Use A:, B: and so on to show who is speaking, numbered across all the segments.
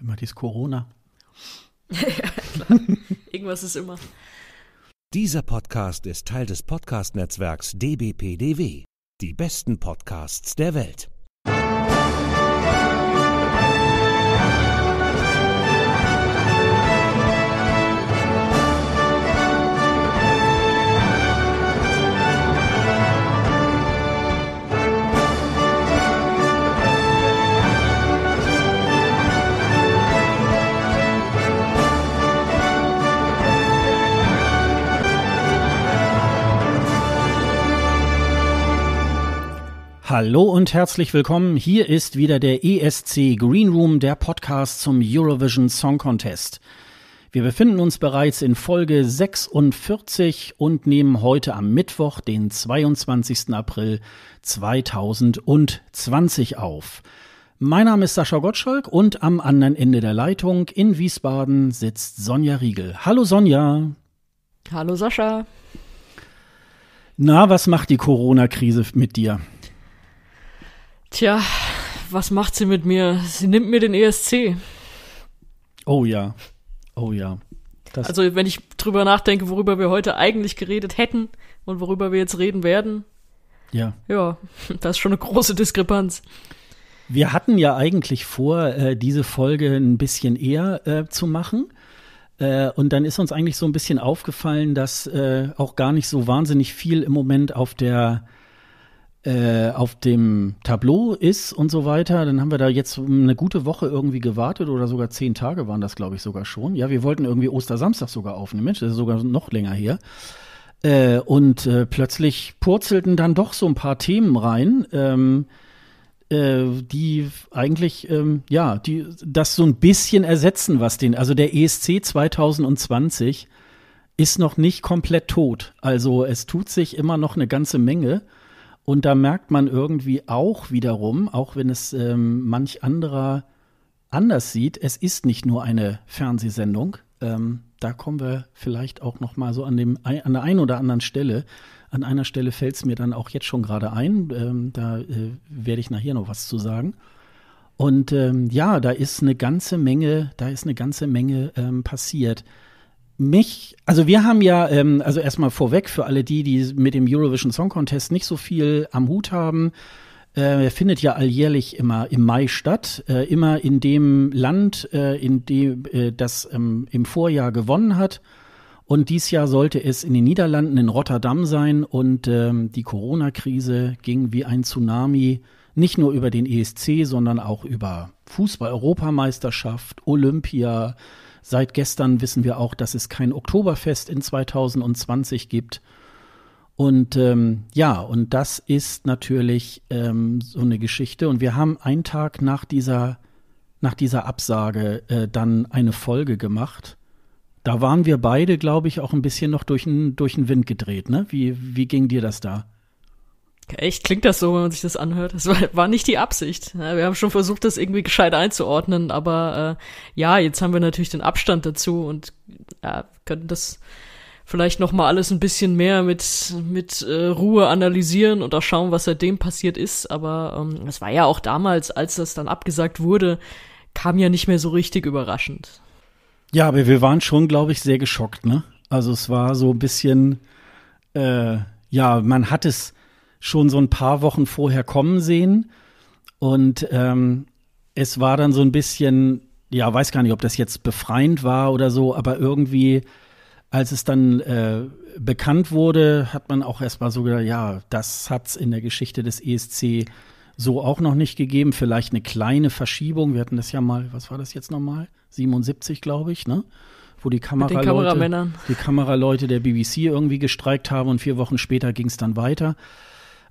A: immer dieses Corona.
B: klar. Irgendwas ist immer.
A: Dieser Podcast ist Teil des Podcast-Netzwerks dbpdw. Die besten Podcasts der Welt. Hallo und herzlich willkommen. Hier ist wieder der ESC Green Room, der Podcast zum Eurovision Song Contest. Wir befinden uns bereits in Folge 46 und nehmen heute am Mittwoch, den 22. April 2020 auf. Mein Name ist Sascha Gottschalk und am anderen Ende der Leitung in Wiesbaden sitzt Sonja Riegel. Hallo Sonja.
B: Hallo Sascha.
A: Na, was macht die Corona-Krise mit dir?
B: Tja, was macht sie mit mir? Sie nimmt mir den ESC.
A: Oh ja. Oh ja. Das also,
B: wenn ich drüber nachdenke, worüber wir heute eigentlich geredet hätten und worüber wir jetzt reden werden. Ja. Ja, das ist schon eine große Diskrepanz.
A: Wir hatten ja eigentlich vor, äh, diese Folge ein bisschen eher äh, zu machen. Äh, und dann ist uns eigentlich so ein bisschen aufgefallen, dass auch gar nicht so wahnsinnig viel im Moment auf der äh, auf dem Tableau ist und so weiter. Dann haben wir da jetzt eine gute Woche irgendwie gewartet oder sogar zehn Tage waren das, glaube ich, sogar schon. Ja, wir wollten irgendwie Ostersamstag sogar aufnehmen. Mensch, das ist sogar noch länger her. Äh, und äh, plötzlich purzelten dann doch so ein paar Themen rein, ähm, äh, die eigentlich, ähm, ja, die das so ein bisschen ersetzen, was den, also der ESC 2020 ist noch nicht komplett tot. Also es tut sich immer noch eine ganze Menge. Und da merkt man irgendwie auch wiederum, auch wenn es ähm, manch anderer anders sieht, es ist nicht nur eine Fernsehsendung. Ähm, da kommen wir vielleicht auch noch mal so an, dem, an der einen oder anderen Stelle. An einer Stelle fällt es mir dann auch jetzt schon gerade ein. Ähm, da äh, werde ich nachher noch was zu sagen. Und ähm, ja, da ist eine ganze Menge, da ist eine ganze Menge ähm, passiert mich, also wir haben ja, ähm, also erstmal vorweg für alle die, die mit dem Eurovision Song Contest nicht so viel am Hut haben, äh, er findet ja alljährlich immer im Mai statt, äh, immer in dem Land, äh, in dem äh, das ähm, im Vorjahr gewonnen hat. Und dies Jahr sollte es in den Niederlanden in Rotterdam sein und ähm, die Corona-Krise ging wie ein Tsunami nicht nur über den ESC, sondern auch über Fußball-Europameisterschaft, Olympia, Seit gestern wissen wir auch, dass es kein Oktoberfest in 2020 gibt. Und ähm, ja, und das ist natürlich ähm, so eine Geschichte. Und wir haben einen Tag nach dieser, nach dieser Absage äh, dann eine Folge gemacht. Da waren wir beide, glaube ich, auch ein bisschen noch durch den, durch den Wind gedreht. Ne? Wie, wie ging dir das da?
B: Echt? Klingt das so, wenn man sich das anhört? Das war, war nicht die Absicht. Wir haben schon versucht, das irgendwie gescheit einzuordnen, aber äh, ja, jetzt haben wir natürlich den Abstand dazu und ja, können das vielleicht noch mal alles ein bisschen mehr mit mit äh, Ruhe analysieren und auch schauen, was seitdem passiert ist. Aber ähm, es war ja auch damals, als das dann abgesagt wurde, kam ja nicht mehr so richtig überraschend.
A: Ja, aber wir waren schon, glaube ich, sehr geschockt. Ne? Also es war so ein bisschen, äh, ja, man hat es schon so ein paar Wochen vorher kommen sehen. Und ähm, es war dann so ein bisschen, ja, weiß gar nicht, ob das jetzt befreiend war oder so, aber irgendwie, als es dann äh, bekannt wurde, hat man auch erstmal so gedacht, ja, das hat's in der Geschichte des ESC so auch noch nicht gegeben. Vielleicht eine kleine Verschiebung. Wir hatten das ja mal, was war das jetzt nochmal? 77, glaube ich, ne? Wo die Kameraleute, die Kameraleute der BBC irgendwie gestreikt haben und vier Wochen später ging's dann weiter.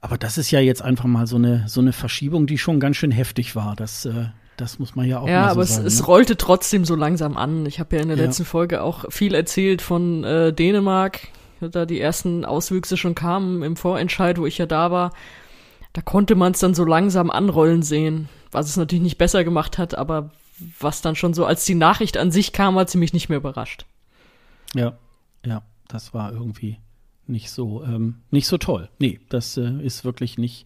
A: Aber das ist ja jetzt einfach mal so eine, so eine Verschiebung, die schon ganz schön heftig war. Das, äh, das muss man ja auch ja, so aber sagen, es, ne? es,
B: rollte trotzdem so langsam an. Ich habe ja in der ja. letzten Folge auch viel erzählt von äh, Dänemark, da die ersten Auswüchse schon kamen im Vorentscheid, wo ich ja da war. Da konnte man es dann so langsam anrollen sehen, was es natürlich nicht besser gemacht hat, aber was dann schon so, als die Nachricht an sich kam, hat sie mich nicht mehr überrascht.
A: Ja, ja, das war irgendwie nicht so, ähm, nicht so toll. Nee, das äh, ist wirklich nicht,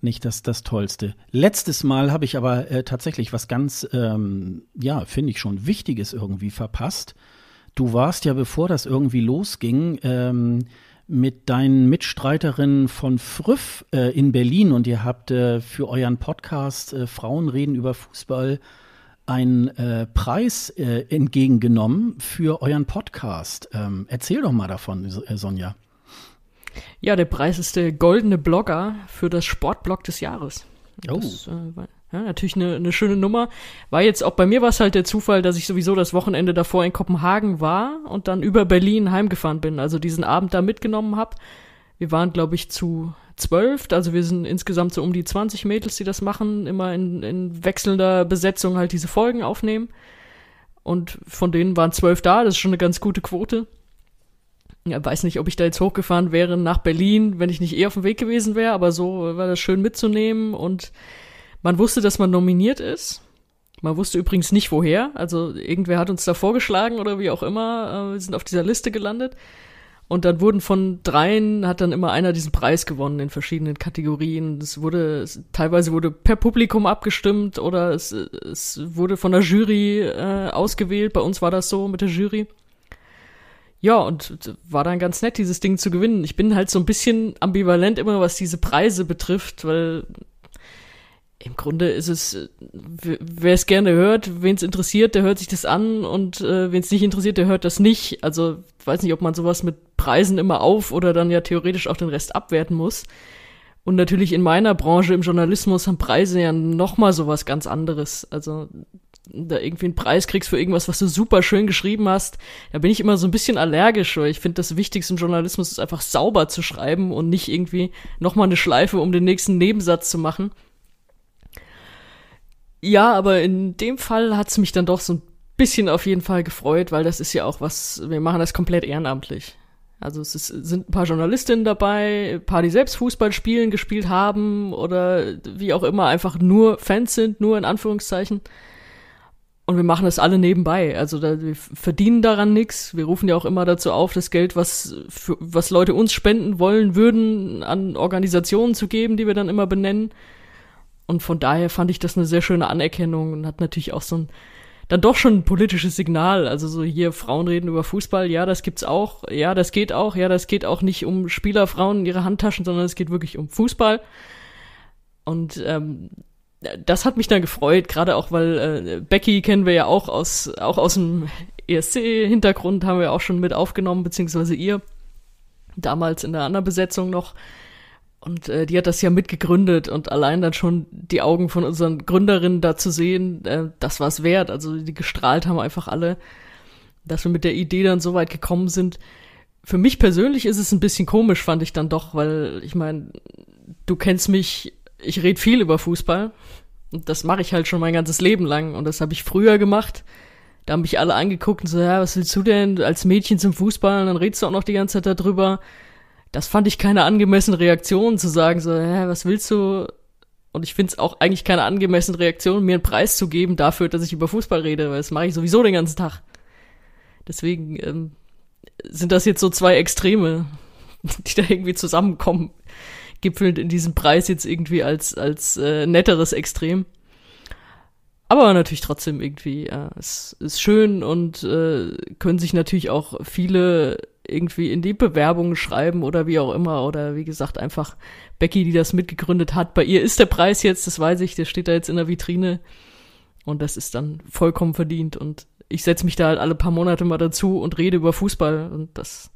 A: nicht das, das Tollste. Letztes Mal habe ich aber äh, tatsächlich was ganz, ähm, ja, finde ich schon Wichtiges irgendwie verpasst. Du warst ja, bevor das irgendwie losging, ähm, mit deinen Mitstreiterinnen von Früff äh, in Berlin und ihr habt äh, für euren Podcast äh, Frauen reden über Fußball einen äh, Preis äh, entgegengenommen für euren Podcast. Ähm, erzähl doch mal davon, äh, Sonja.
B: Ja, der Preis ist der Goldene Blogger für das Sportblog des Jahres. Oh. Das, äh, war, ja, natürlich eine, eine schöne Nummer. War jetzt auch bei mir war es halt der Zufall, dass ich sowieso das Wochenende davor in Kopenhagen war und dann über Berlin heimgefahren bin. Also diesen Abend da mitgenommen habe. Wir waren, glaube ich, zu zwölf. Also wir sind insgesamt so um die 20 Mädels, die das machen, immer in, in wechselnder Besetzung halt diese Folgen aufnehmen. Und von denen waren zwölf da, das ist schon eine ganz gute Quote. Ja, weiß nicht, ob ich da jetzt hochgefahren wäre nach Berlin, wenn ich nicht eh auf dem Weg gewesen wäre, aber so war das schön mitzunehmen und man wusste, dass man nominiert ist. Man wusste übrigens nicht woher, also irgendwer hat uns da vorgeschlagen oder wie auch immer, äh, wir sind auf dieser Liste gelandet und dann wurden von dreien, hat dann immer einer diesen Preis gewonnen in verschiedenen Kategorien. Es wurde, es, teilweise wurde per Publikum abgestimmt oder es, es wurde von der Jury äh, ausgewählt. Bei uns war das so mit der Jury. Ja, und war dann ganz nett, dieses Ding zu gewinnen. Ich bin halt so ein bisschen ambivalent immer, was diese Preise betrifft, weil im Grunde ist es, äh, wer es gerne hört, wen es interessiert, der hört sich das an und äh, wen es nicht interessiert, der hört das nicht. Also weiß nicht, ob man sowas mit Preisen immer auf oder dann ja theoretisch auch den Rest abwerten muss. Und natürlich in meiner Branche im Journalismus haben Preise ja nochmal sowas ganz anderes. Also da irgendwie einen Preis kriegst für irgendwas, was du super schön geschrieben hast, da bin ich immer so ein bisschen allergisch, weil ich finde, das Wichtigste im Journalismus ist einfach sauber zu schreiben und nicht irgendwie nochmal eine Schleife, um den nächsten Nebensatz zu machen. Ja, aber in dem Fall hat es mich dann doch so ein bisschen auf jeden Fall gefreut, weil das ist ja auch was, wir machen das komplett ehrenamtlich. Also es ist, sind ein paar Journalistinnen dabei, ein paar, die selbst Fußball spielen, gespielt haben oder wie auch immer, einfach nur Fans sind, nur in Anführungszeichen. Und wir machen das alle nebenbei. Also da, wir verdienen daran nichts. Wir rufen ja auch immer dazu auf, das Geld, was, für, was Leute uns spenden wollen würden, an Organisationen zu geben, die wir dann immer benennen. Und von daher fand ich das eine sehr schöne Anerkennung und hat natürlich auch so ein dann doch schon ein politisches Signal. Also so hier Frauen reden über Fußball, ja, das gibt's auch, ja, das geht auch, ja, das geht auch nicht um Spielerfrauen in ihre Handtaschen, sondern es geht wirklich um Fußball. Und ähm, das hat mich dann gefreut, gerade auch weil äh, Becky kennen wir ja auch aus auch aus dem ESC-Hintergrund haben wir auch schon mit aufgenommen, beziehungsweise ihr damals in der anderen Besetzung noch. Und äh, die hat das ja mitgegründet und allein dann schon die Augen von unseren Gründerinnen da zu sehen, äh, das war es wert. Also die gestrahlt haben einfach alle, dass wir mit der Idee dann so weit gekommen sind. Für mich persönlich ist es ein bisschen komisch, fand ich dann doch, weil ich meine, du kennst mich, ich rede viel über Fußball und das mache ich halt schon mein ganzes Leben lang und das habe ich früher gemacht. Da haben mich alle angeguckt und so, ja, was willst du denn als Mädchen zum Fußball? Und dann redst du auch noch die ganze Zeit darüber das fand ich keine angemessene Reaktion, zu sagen so, hä, was willst du? Und ich finde es auch eigentlich keine angemessene Reaktion, mir einen Preis zu geben dafür, dass ich über Fußball rede, weil das mache ich sowieso den ganzen Tag. Deswegen ähm, sind das jetzt so zwei Extreme, die da irgendwie zusammenkommen, gipfelnd in diesem Preis jetzt irgendwie als, als äh, netteres Extrem. Aber natürlich trotzdem irgendwie, ja, äh, es ist schön und äh, können sich natürlich auch viele irgendwie in die Bewerbungen schreiben oder wie auch immer. Oder wie gesagt, einfach Becky, die das mitgegründet hat. Bei ihr ist der Preis jetzt, das weiß ich, der steht da jetzt in der Vitrine. Und das ist dann vollkommen verdient. Und ich setze mich da halt alle paar Monate mal dazu und rede über Fußball. Und das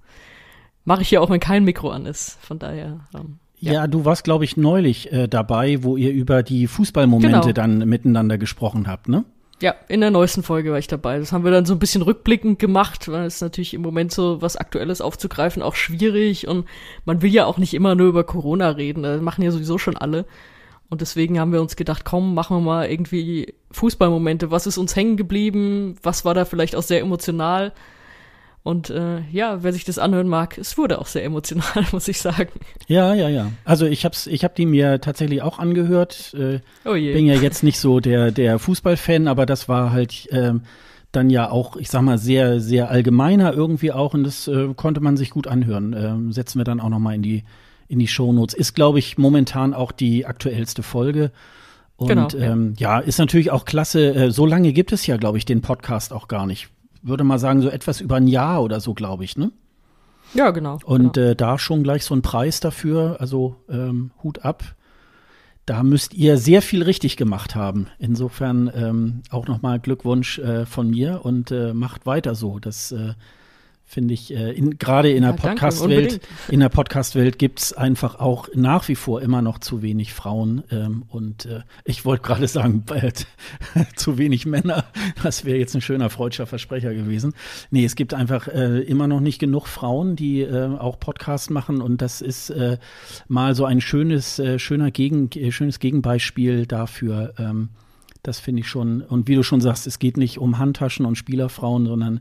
B: mache ich ja auch, wenn kein Mikro an ist. Von daher. Ähm,
A: ja. ja. du warst, glaube ich, neulich äh, dabei, wo ihr über die Fußballmomente genau. dann miteinander gesprochen habt, ne?
B: Ja, in der neuesten Folge war ich dabei. Das haben wir dann so ein bisschen rückblickend gemacht, weil es natürlich im Moment so was Aktuelles aufzugreifen auch schwierig und man will ja auch nicht immer nur über Corona reden. Das machen ja sowieso schon alle. Und deswegen haben wir uns gedacht, komm, machen wir mal irgendwie Fußballmomente. Was ist uns hängen geblieben? Was war da vielleicht auch sehr emotional? Und äh, ja, wer sich das anhören mag, es wurde auch sehr emotional, muss ich sagen.
A: Ja, ja, ja. Also ich hab's, ich hab die mir tatsächlich auch angehört. Äh, oh je. Äh, bin ja jetzt nicht so der der Fußballfan, aber das war halt ähm, dann ja auch, ich sag mal sehr sehr allgemeiner irgendwie auch und das äh, konnte man sich gut anhören. Ähm, setzen wir dann auch nochmal in die in die Shownotes. Ist glaube ich momentan auch die aktuellste Folge. Und genau, ähm, ja. ist natürlich auch klasse. Äh, So lange gibt es ja, glaube ich, den Podcast auch gar nicht würde mal sagen, so etwas über ein Jahr oder so, glaube ich, ne? Ja, genau. Und genau. Äh, da schon gleich so ein Preis dafür, also ähm, Hut ab. Da müsst ihr sehr viel richtig gemacht haben. Insofern ähm, auch nochmal Glückwunsch äh, von mir und äh, macht weiter so. Das äh, finde ich, äh, in, gerade in der ja, Podcast-Welt, in der Podcast-Welt gibt's einfach auch nach wie vor immer noch zu wenig Frauen ähm, und äh, ich wollte gerade sagen, bald äh, zu wenig Männer. Das wäre jetzt ein schöner freudscher Versprecher gewesen. Nee, es gibt einfach äh, immer noch nicht genug Frauen, die äh, auch Podcasts machen und das ist äh, mal so ein schönes, äh, schöner Gegen, äh, schönes Gegenbeispiel dafür. Ähm, das finde ich schon, und wie du schon sagst, es geht nicht um Handtaschen und Spielerfrauen, sondern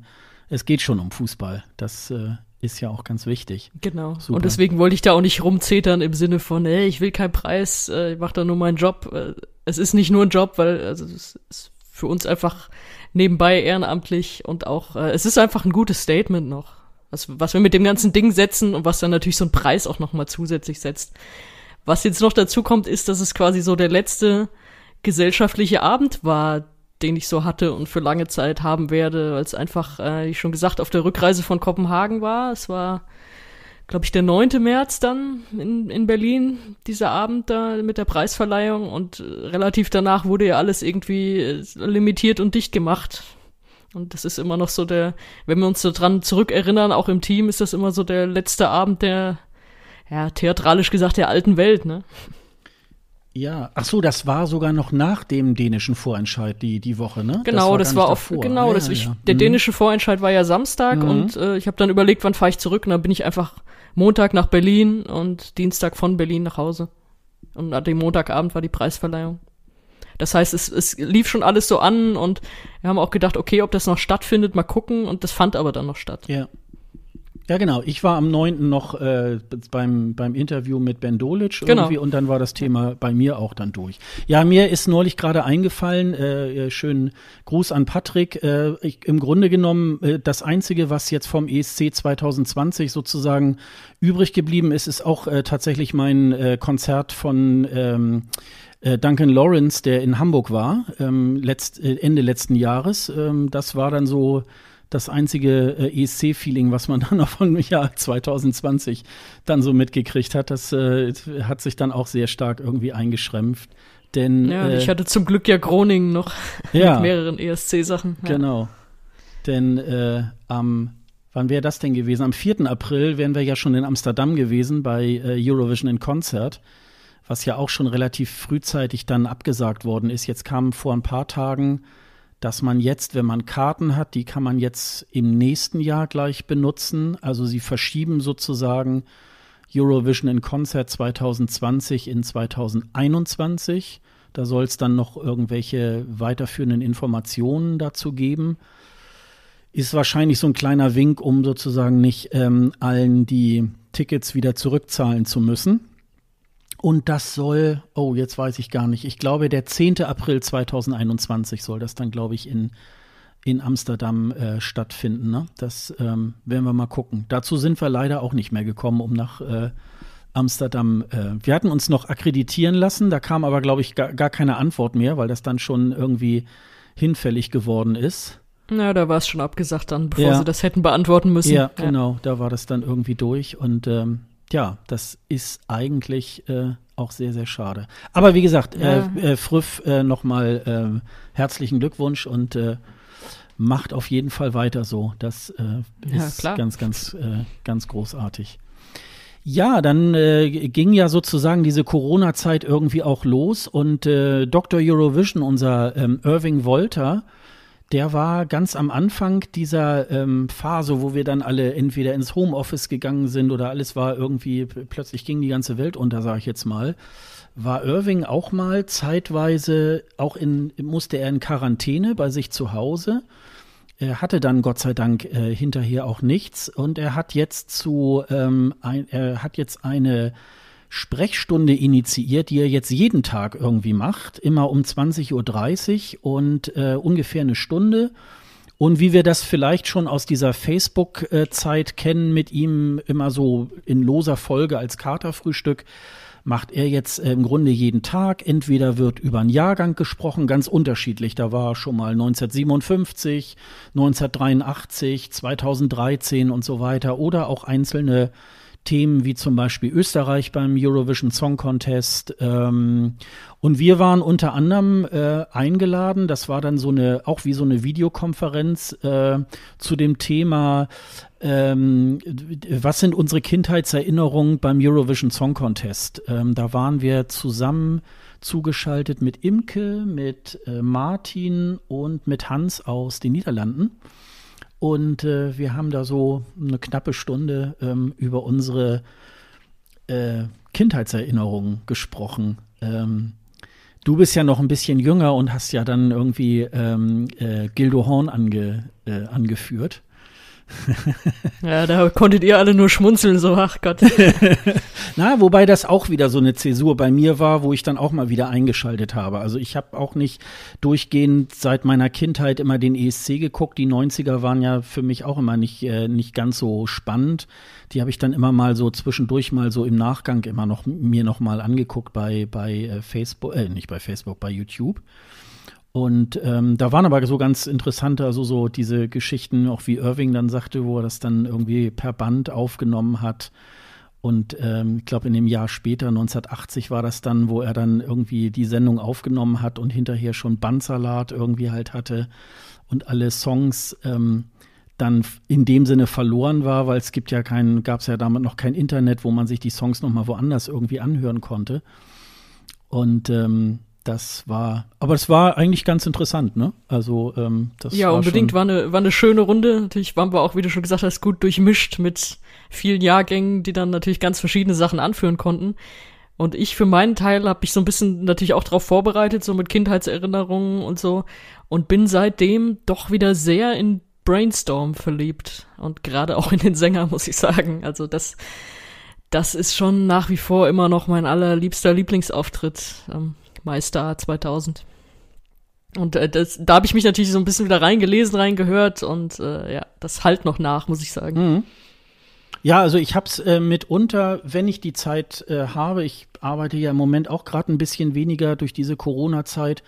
A: es geht schon um Fußball. Das äh, ist ja auch ganz wichtig. Genau. Super. Und deswegen
B: wollte ich da auch nicht rumzetern im Sinne von, hey, ich will keinen Preis, äh, ich mache da nur meinen Job. Äh, es ist nicht nur ein Job, weil also es ist für uns einfach nebenbei ehrenamtlich und auch, äh, es ist einfach ein gutes Statement noch. Was, was wir mit dem ganzen Ding setzen und was dann natürlich so einen Preis auch nochmal zusätzlich setzt. Was jetzt noch dazu kommt, ist, dass es quasi so der letzte gesellschaftliche Abend war, den ich so hatte und für lange Zeit haben werde, weil es einfach, äh, wie schon gesagt, auf der Rückreise von Kopenhagen war. Es war, glaube ich, der 9. März dann in, in Berlin, dieser Abend da mit der Preisverleihung und äh, relativ danach wurde ja alles irgendwie äh, limitiert und dicht gemacht. Und das ist immer noch so der, wenn wir uns so dran zurückerinnern, auch im Team, ist das immer so der letzte Abend der, ja, theatralisch gesagt, der alten Welt, ne?
A: Ja, ach so, das war sogar noch nach dem dänischen Vorentscheid die, die Woche, ne? Genau, das war, war auf genau, ah, ja, das, ich, ja. der mhm. dänische
B: Vorentscheid war ja Samstag mhm. und äh, ich habe dann überlegt, wann fahre ich zurück und dann bin ich einfach Montag nach Berlin und Dienstag von Berlin nach Hause. Und an dem Montagabend war die Preisverleihung. Das heißt, es, es lief schon alles so an und wir haben auch gedacht, okay, ob das noch stattfindet, mal gucken und das fand aber dann noch statt. Ja.
A: Ja, genau. Ich war am 9. noch äh, beim, beim Interview mit Ben Dolic genau. irgendwie und dann war das Thema bei mir auch dann durch. Ja, mir ist neulich gerade eingefallen, äh, äh schönen Gruß an Patrick. Äh, ich, Im Grunde genommen, äh, das Einzige, was jetzt vom ESC 2020 sozusagen übrig geblieben ist, ist auch äh, tatsächlich mein äh, Konzert von ähm, äh, Duncan Lawrence, der in Hamburg war, ähm, letzt, äh, Ende letzten Jahres. Ähm, das war dann so das einzige äh, ESC-Feeling, was man dann auch von Jahr 2020 dann so mitgekriegt hat, das äh, hat sich dann auch sehr stark irgendwie eingeschrempft. Denn, ja, äh, ich hatte
B: zum Glück ja Groningen noch ja, mit mehreren ESC-Sachen. Ja.
A: Genau. Denn äh, am wann wäre das denn gewesen? Am 4. April wären wir ja schon in Amsterdam gewesen bei äh, Eurovision in Konzert, was ja auch schon relativ frühzeitig dann abgesagt worden ist. Jetzt kamen vor ein paar Tagen dass man jetzt, wenn man Karten hat, die kann man jetzt im nächsten Jahr gleich benutzen. Also sie verschieben sozusagen Eurovision in Concert 2020 in 2021. Da soll es dann noch irgendwelche weiterführenden Informationen dazu geben. Ist wahrscheinlich so ein kleiner Wink, um sozusagen nicht ähm, allen die Tickets wieder zurückzahlen zu müssen. Und das soll, oh, jetzt weiß ich gar nicht, ich glaube, der 10. April 2021 soll das dann, glaube ich, in, in Amsterdam äh, stattfinden. Ne? Das ähm, werden wir mal gucken. Dazu sind wir leider auch nicht mehr gekommen, um nach äh, Amsterdam. Äh, wir hatten uns noch akkreditieren lassen, da kam aber, glaube ich, gar, gar keine Antwort mehr, weil das dann schon irgendwie hinfällig geworden ist.
B: Na, ja, da war es schon abgesagt dann, bevor ja. sie das hätten beantworten müssen. Ja, ja, genau,
A: da war das dann irgendwie durch und ähm, ja, das ist eigentlich äh, auch sehr, sehr schade. Aber wie gesagt, äh, ja. äh, äh, Früff, äh, nochmal äh, herzlichen Glückwunsch und äh, macht auf jeden Fall weiter so. Das äh, ist ja, ganz, ganz, äh, ganz großartig. Ja, dann äh, ging ja sozusagen diese Corona-Zeit irgendwie auch los und äh, Dr. Eurovision, unser ähm, Irving Wolter, der war ganz am Anfang dieser ähm, Phase, wo wir dann alle entweder ins Homeoffice gegangen sind oder alles war irgendwie, plötzlich ging die ganze Welt unter, sage ich jetzt mal, war Irving auch mal zeitweise, auch in, musste er in Quarantäne bei sich zu Hause. Er hatte dann Gott sei Dank äh, hinterher auch nichts und er hat jetzt zu, ähm, ein, er hat jetzt eine Sprechstunde initiiert, die er jetzt jeden Tag irgendwie macht, immer um 20.30 Uhr und äh, ungefähr eine Stunde. Und wie wir das vielleicht schon aus dieser Facebook-Zeit kennen, mit ihm immer so in loser Folge als Katerfrühstück, macht er jetzt äh, im Grunde jeden Tag. Entweder wird über einen Jahrgang gesprochen, ganz unterschiedlich. Da war schon mal 1957, 1983, 2013 und so weiter. Oder auch einzelne Themen wie zum Beispiel Österreich beim Eurovision Song Contest. Ähm, und wir waren unter anderem äh, eingeladen, das war dann so eine, auch wie so eine Videokonferenz äh, zu dem Thema, ähm, was sind unsere Kindheitserinnerungen beim Eurovision Song Contest? Ähm, da waren wir zusammen zugeschaltet mit Imke, mit äh, Martin und mit Hans aus den Niederlanden. Und äh, wir haben da so eine knappe Stunde ähm, über unsere äh, Kindheitserinnerungen gesprochen. Ähm, du bist ja noch ein bisschen jünger und hast ja dann irgendwie ähm, äh, Gildo Horn ange, äh, angeführt
B: ja, da konntet ihr alle nur schmunzeln, so, ach Gott.
A: Na, wobei das auch wieder so eine Zäsur bei mir war, wo ich dann auch mal wieder eingeschaltet habe. Also ich habe auch nicht durchgehend seit meiner Kindheit immer den ESC geguckt. Die 90er waren ja für mich auch immer nicht, äh, nicht ganz so spannend. Die habe ich dann immer mal so zwischendurch mal so im Nachgang immer noch mir noch mal angeguckt bei, bei äh, Facebook, äh, nicht bei Facebook, bei YouTube. Und ähm, da waren aber so ganz interessante, also so diese Geschichten, auch wie Irving dann sagte, wo er das dann irgendwie per Band aufgenommen hat. Und ähm, ich glaube, in dem Jahr später, 1980, war das dann, wo er dann irgendwie die Sendung aufgenommen hat und hinterher schon Bandsalat irgendwie halt hatte und alle Songs ähm, dann in dem Sinne verloren war, weil es gibt ja keinen, gab es ja damals noch kein Internet, wo man sich die Songs nochmal woanders irgendwie anhören konnte. Und ähm, das war, aber es war eigentlich ganz interessant, ne? Also ähm, das ja war unbedingt
B: war eine war eine schöne Runde. Natürlich waren wir auch, wie du schon gesagt hast, gut durchmischt mit vielen Jahrgängen, die dann natürlich ganz verschiedene Sachen anführen konnten. Und ich für meinen Teil habe mich so ein bisschen natürlich auch darauf vorbereitet, so mit Kindheitserinnerungen und so, und bin seitdem doch wieder sehr in Brainstorm verliebt und gerade auch in den Sänger muss ich sagen. Also das das ist schon nach wie vor immer noch mein allerliebster Lieblingsauftritt. Ähm, Meister 2000. Und äh, das, da habe ich mich natürlich so ein bisschen wieder reingelesen, reingehört und äh, ja, das halt noch nach, muss ich sagen. Mhm.
A: Ja, also ich habe es äh, mitunter, wenn ich die Zeit äh, habe, ich arbeite ja im Moment auch gerade ein bisschen weniger durch diese Corona-Zeit,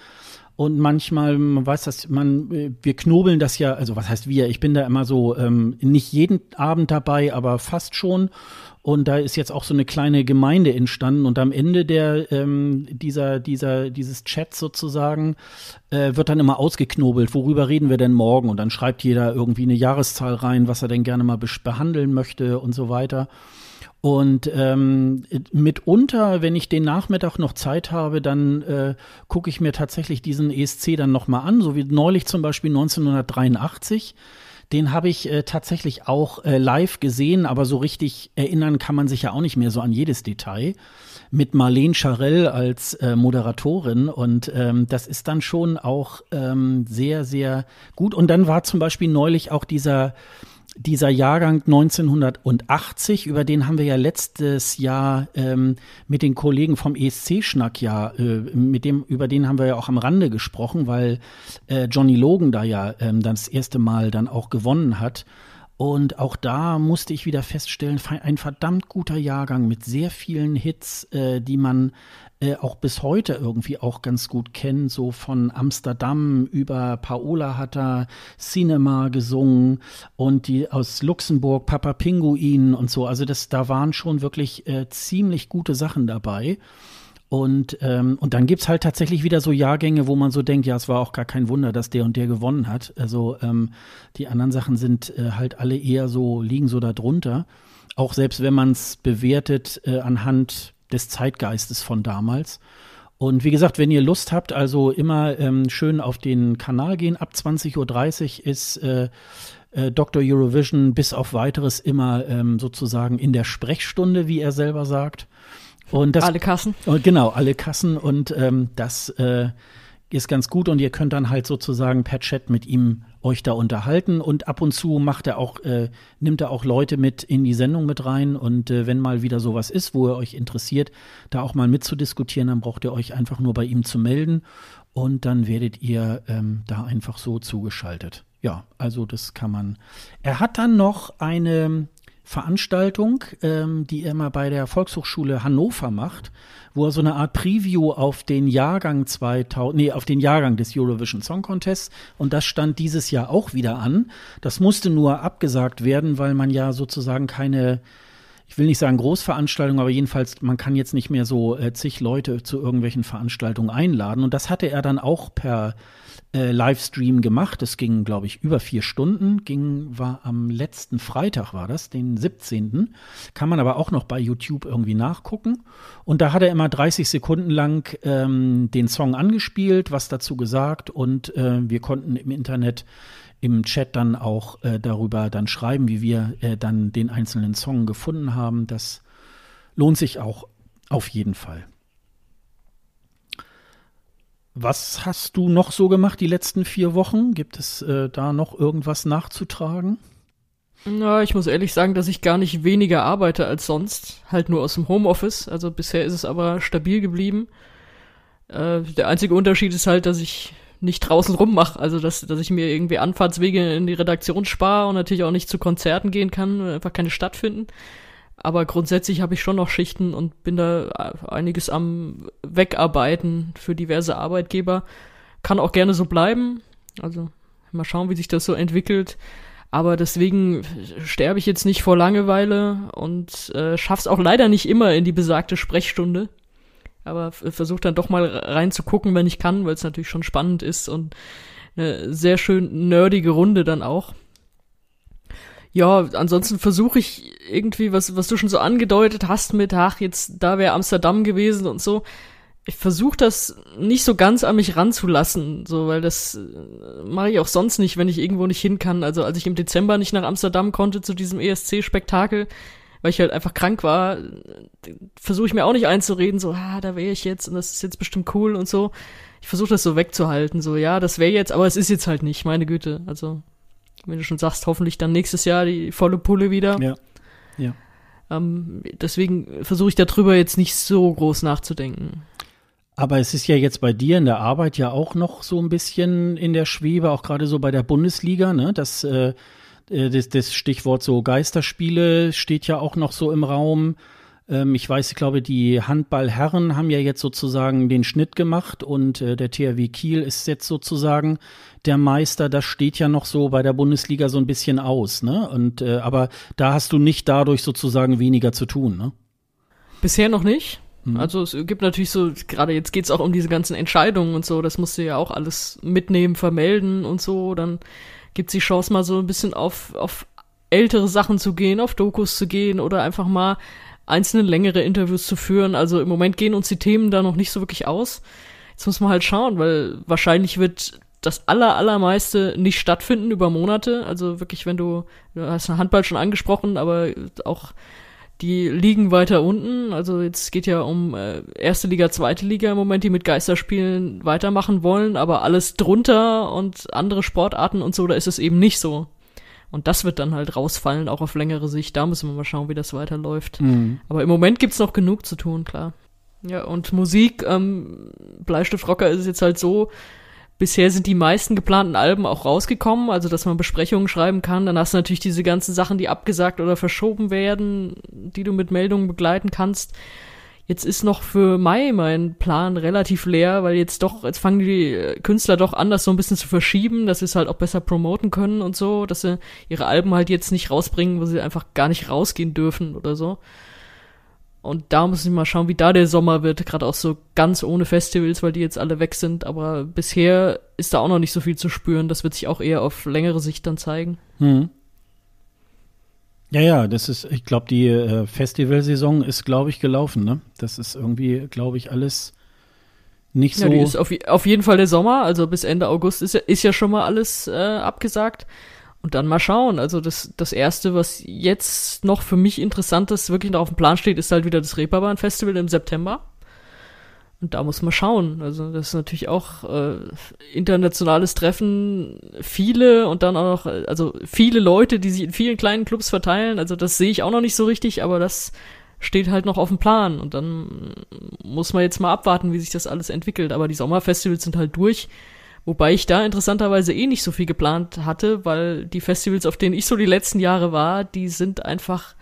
A: und manchmal, man weiß das, man, wir knobeln das ja, also was heißt wir? Ich bin da immer so ähm, nicht jeden Abend dabei, aber fast schon. Und da ist jetzt auch so eine kleine Gemeinde entstanden. Und am Ende der, ähm, dieser, dieser, dieses Chat sozusagen äh, wird dann immer ausgeknobelt, worüber reden wir denn morgen? Und dann schreibt jeder irgendwie eine Jahreszahl rein, was er denn gerne mal behandeln möchte und so weiter. Und ähm, mitunter, wenn ich den Nachmittag noch Zeit habe, dann äh, gucke ich mir tatsächlich diesen ESC dann nochmal an, so wie neulich zum Beispiel 1983. Den habe ich äh, tatsächlich auch äh, live gesehen, aber so richtig erinnern kann man sich ja auch nicht mehr so an jedes Detail. Mit Marlene Charell als äh, Moderatorin und ähm, das ist dann schon auch ähm, sehr, sehr gut. Und dann war zum Beispiel neulich auch dieser dieser Jahrgang 1980, über den haben wir ja letztes Jahr ähm, mit den Kollegen vom ESC-Schnack ja, äh, mit dem, über den haben wir ja auch am Rande gesprochen, weil äh, Johnny Logan da ja ähm, das erste Mal dann auch gewonnen hat. Und auch da musste ich wieder feststellen, ein verdammt guter Jahrgang mit sehr vielen Hits, äh, die man äh, auch bis heute irgendwie auch ganz gut kennen, so von Amsterdam über Paola hat da Cinema gesungen und die aus Luxemburg, Papa Pinguin und so. Also das, da waren schon wirklich äh, ziemlich gute Sachen dabei. Und, ähm, und dann gibt es halt tatsächlich wieder so Jahrgänge, wo man so denkt, ja, es war auch gar kein Wunder, dass der und der gewonnen hat. Also ähm, die anderen Sachen sind äh, halt alle eher so, liegen so darunter. Auch selbst wenn man es bewertet äh, anhand des Zeitgeistes von damals. Und wie gesagt, wenn ihr Lust habt, also immer ähm, schön auf den Kanal gehen. Ab 20.30 Uhr ist äh, äh, Dr. Eurovision bis auf weiteres immer ähm, sozusagen in der Sprechstunde, wie er selber sagt. Und das, alle Kassen. genau, alle Kassen. Und ähm, das äh, ist ganz gut und ihr könnt dann halt sozusagen per Chat mit ihm euch da unterhalten und ab und zu macht er auch, äh, nimmt er auch Leute mit in die Sendung mit rein und äh, wenn mal wieder sowas ist, wo er euch interessiert, da auch mal mitzudiskutieren, dann braucht ihr euch einfach nur bei ihm zu melden und dann werdet ihr ähm, da einfach so zugeschaltet. Ja, also das kann man. Er hat dann noch eine Veranstaltung, ähm, die er mal bei der Volkshochschule Hannover macht, wo er so eine Art Preview auf den Jahrgang 2000, nee, auf den Jahrgang des Eurovision Song Contests und das stand dieses Jahr auch wieder an. Das musste nur abgesagt werden, weil man ja sozusagen keine ich will nicht sagen Großveranstaltung, aber jedenfalls, man kann jetzt nicht mehr so äh, zig Leute zu irgendwelchen Veranstaltungen einladen. Und das hatte er dann auch per äh, Livestream gemacht. Es ging, glaube ich, über vier Stunden. Ging, war am letzten Freitag, war das, den 17. Kann man aber auch noch bei YouTube irgendwie nachgucken. Und da hat er immer 30 Sekunden lang ähm, den Song angespielt, was dazu gesagt. Und äh, wir konnten im Internet im Chat dann auch äh, darüber dann schreiben, wie wir äh, dann den einzelnen Song gefunden haben. Das lohnt sich auch auf jeden Fall. Was hast du noch so gemacht die letzten vier Wochen? Gibt es äh, da noch irgendwas nachzutragen?
B: Na, ich muss ehrlich sagen, dass ich gar nicht weniger arbeite als sonst, halt nur aus dem Homeoffice. Also bisher ist es aber stabil geblieben. Äh, der einzige Unterschied ist halt, dass ich nicht draußen rummache, also dass, dass ich mir irgendwie Anfahrtswege in die Redaktion spare und natürlich auch nicht zu Konzerten gehen kann, einfach keine stattfinden. finden aber grundsätzlich habe ich schon noch Schichten und bin da äh, einiges am Wegarbeiten für diverse Arbeitgeber. Kann auch gerne so bleiben. Also mal schauen, wie sich das so entwickelt. Aber deswegen sterbe ich jetzt nicht vor Langeweile und äh, schaff's auch leider nicht immer in die besagte Sprechstunde. Aber versuche dann doch mal reinzugucken, wenn ich kann, weil es natürlich schon spannend ist und eine äh, sehr schön nerdige Runde dann auch ja, ansonsten versuche ich irgendwie, was, was du schon so angedeutet hast mit, ach, jetzt da wäre Amsterdam gewesen und so. Ich versuche das nicht so ganz an mich ranzulassen, so, weil das äh, mache ich auch sonst nicht, wenn ich irgendwo nicht hin kann. Also als ich im Dezember nicht nach Amsterdam konnte zu diesem ESC-Spektakel, weil ich halt einfach krank war, versuche ich mir auch nicht einzureden, so, ah, da wäre ich jetzt und das ist jetzt bestimmt cool und so. Ich versuche das so wegzuhalten, so, ja, das wäre jetzt, aber es ist jetzt halt nicht, meine Güte. Also wenn du schon sagst, hoffentlich dann nächstes Jahr die volle Pulle wieder. Ja. Ja. Ähm, deswegen versuche ich darüber jetzt nicht so groß nachzudenken.
A: Aber es ist ja jetzt bei dir in der Arbeit ja auch noch so ein bisschen in der Schwebe, auch gerade so bei der Bundesliga, ne? Das, äh, äh das, das Stichwort so Geisterspiele steht ja auch noch so im Raum. Ähm, ich weiß, ich glaube, die Handballherren haben ja jetzt sozusagen den Schnitt gemacht und äh, der THW Kiel ist jetzt sozusagen der Meister. Das steht ja noch so bei der Bundesliga so ein bisschen aus, ne? Und äh, aber da hast du nicht dadurch sozusagen weniger zu tun, ne?
B: Bisher noch nicht. Mhm. Also es gibt natürlich so, gerade jetzt geht es auch um diese ganzen Entscheidungen und so, das musst du ja auch alles mitnehmen, vermelden und so, dann gibt es die Chance mal so ein bisschen auf, auf ältere Sachen zu gehen, auf Dokus zu gehen oder einfach mal einzelne längere Interviews zu führen. Also im Moment gehen uns die Themen da noch nicht so wirklich aus. Jetzt muss man halt schauen, weil wahrscheinlich wird das aller, allermeiste nicht stattfinden über Monate. Also wirklich, wenn du, du hast Handball schon angesprochen, aber auch die liegen weiter unten. Also jetzt geht ja um äh, erste Liga, zweite Liga im Moment, die mit Geisterspielen weitermachen wollen, aber alles drunter und andere Sportarten und so, da ist es eben nicht so. Und das wird dann halt rausfallen, auch auf längere Sicht. Da müssen wir mal schauen, wie das weiterläuft. Mhm. Aber im Moment gibt's noch genug zu tun, klar. Ja, und Musik, ähm, Bleistiftrocker Rocker ist jetzt halt so, bisher sind die meisten geplanten Alben auch rausgekommen, also dass man Besprechungen schreiben kann. Dann hast du natürlich diese ganzen Sachen, die abgesagt oder verschoben werden, die du mit Meldungen begleiten kannst. Jetzt ist noch für Mai mein Plan relativ leer, weil jetzt doch, jetzt fangen die äh, Künstler doch an, das so ein bisschen zu verschieben, dass sie es halt auch besser promoten können und so, dass sie ihre Alben halt jetzt nicht rausbringen, wo sie einfach gar nicht rausgehen dürfen oder so. Und da muss ich mal schauen, wie da der Sommer wird, gerade auch so ganz ohne Festivals, weil die jetzt alle weg sind. Aber bisher ist da auch noch nicht so viel zu spüren. Das wird sich auch eher auf längere Sicht dann zeigen.
A: Hm. Ja, ja, das ist, ich glaube, die äh, Festivalsaison ist, glaube ich, gelaufen, ne? Das ist irgendwie, glaube ich, alles nicht so. Ja, die ist
B: auf, auf, jeden Fall der Sommer, also bis Ende August ist ja, ist ja schon mal alles äh, abgesagt. Und dann mal schauen. Also das, das Erste, was jetzt noch für mich interessant ist, wirklich noch auf dem Plan steht, ist halt wieder das Reeperbahn-Festival im September. Und da muss man schauen. Also das ist natürlich auch äh, internationales Treffen, viele und dann auch noch, äh, also viele Leute, die sich in vielen kleinen Clubs verteilen. Also das sehe ich auch noch nicht so richtig, aber das steht halt noch auf dem Plan. Und dann muss man jetzt mal abwarten, wie sich das alles entwickelt. Aber die Sommerfestivals sind halt durch. Wobei ich da interessanterweise eh nicht so viel geplant hatte, weil die Festivals, auf denen ich so die letzten Jahre war, die sind einfach,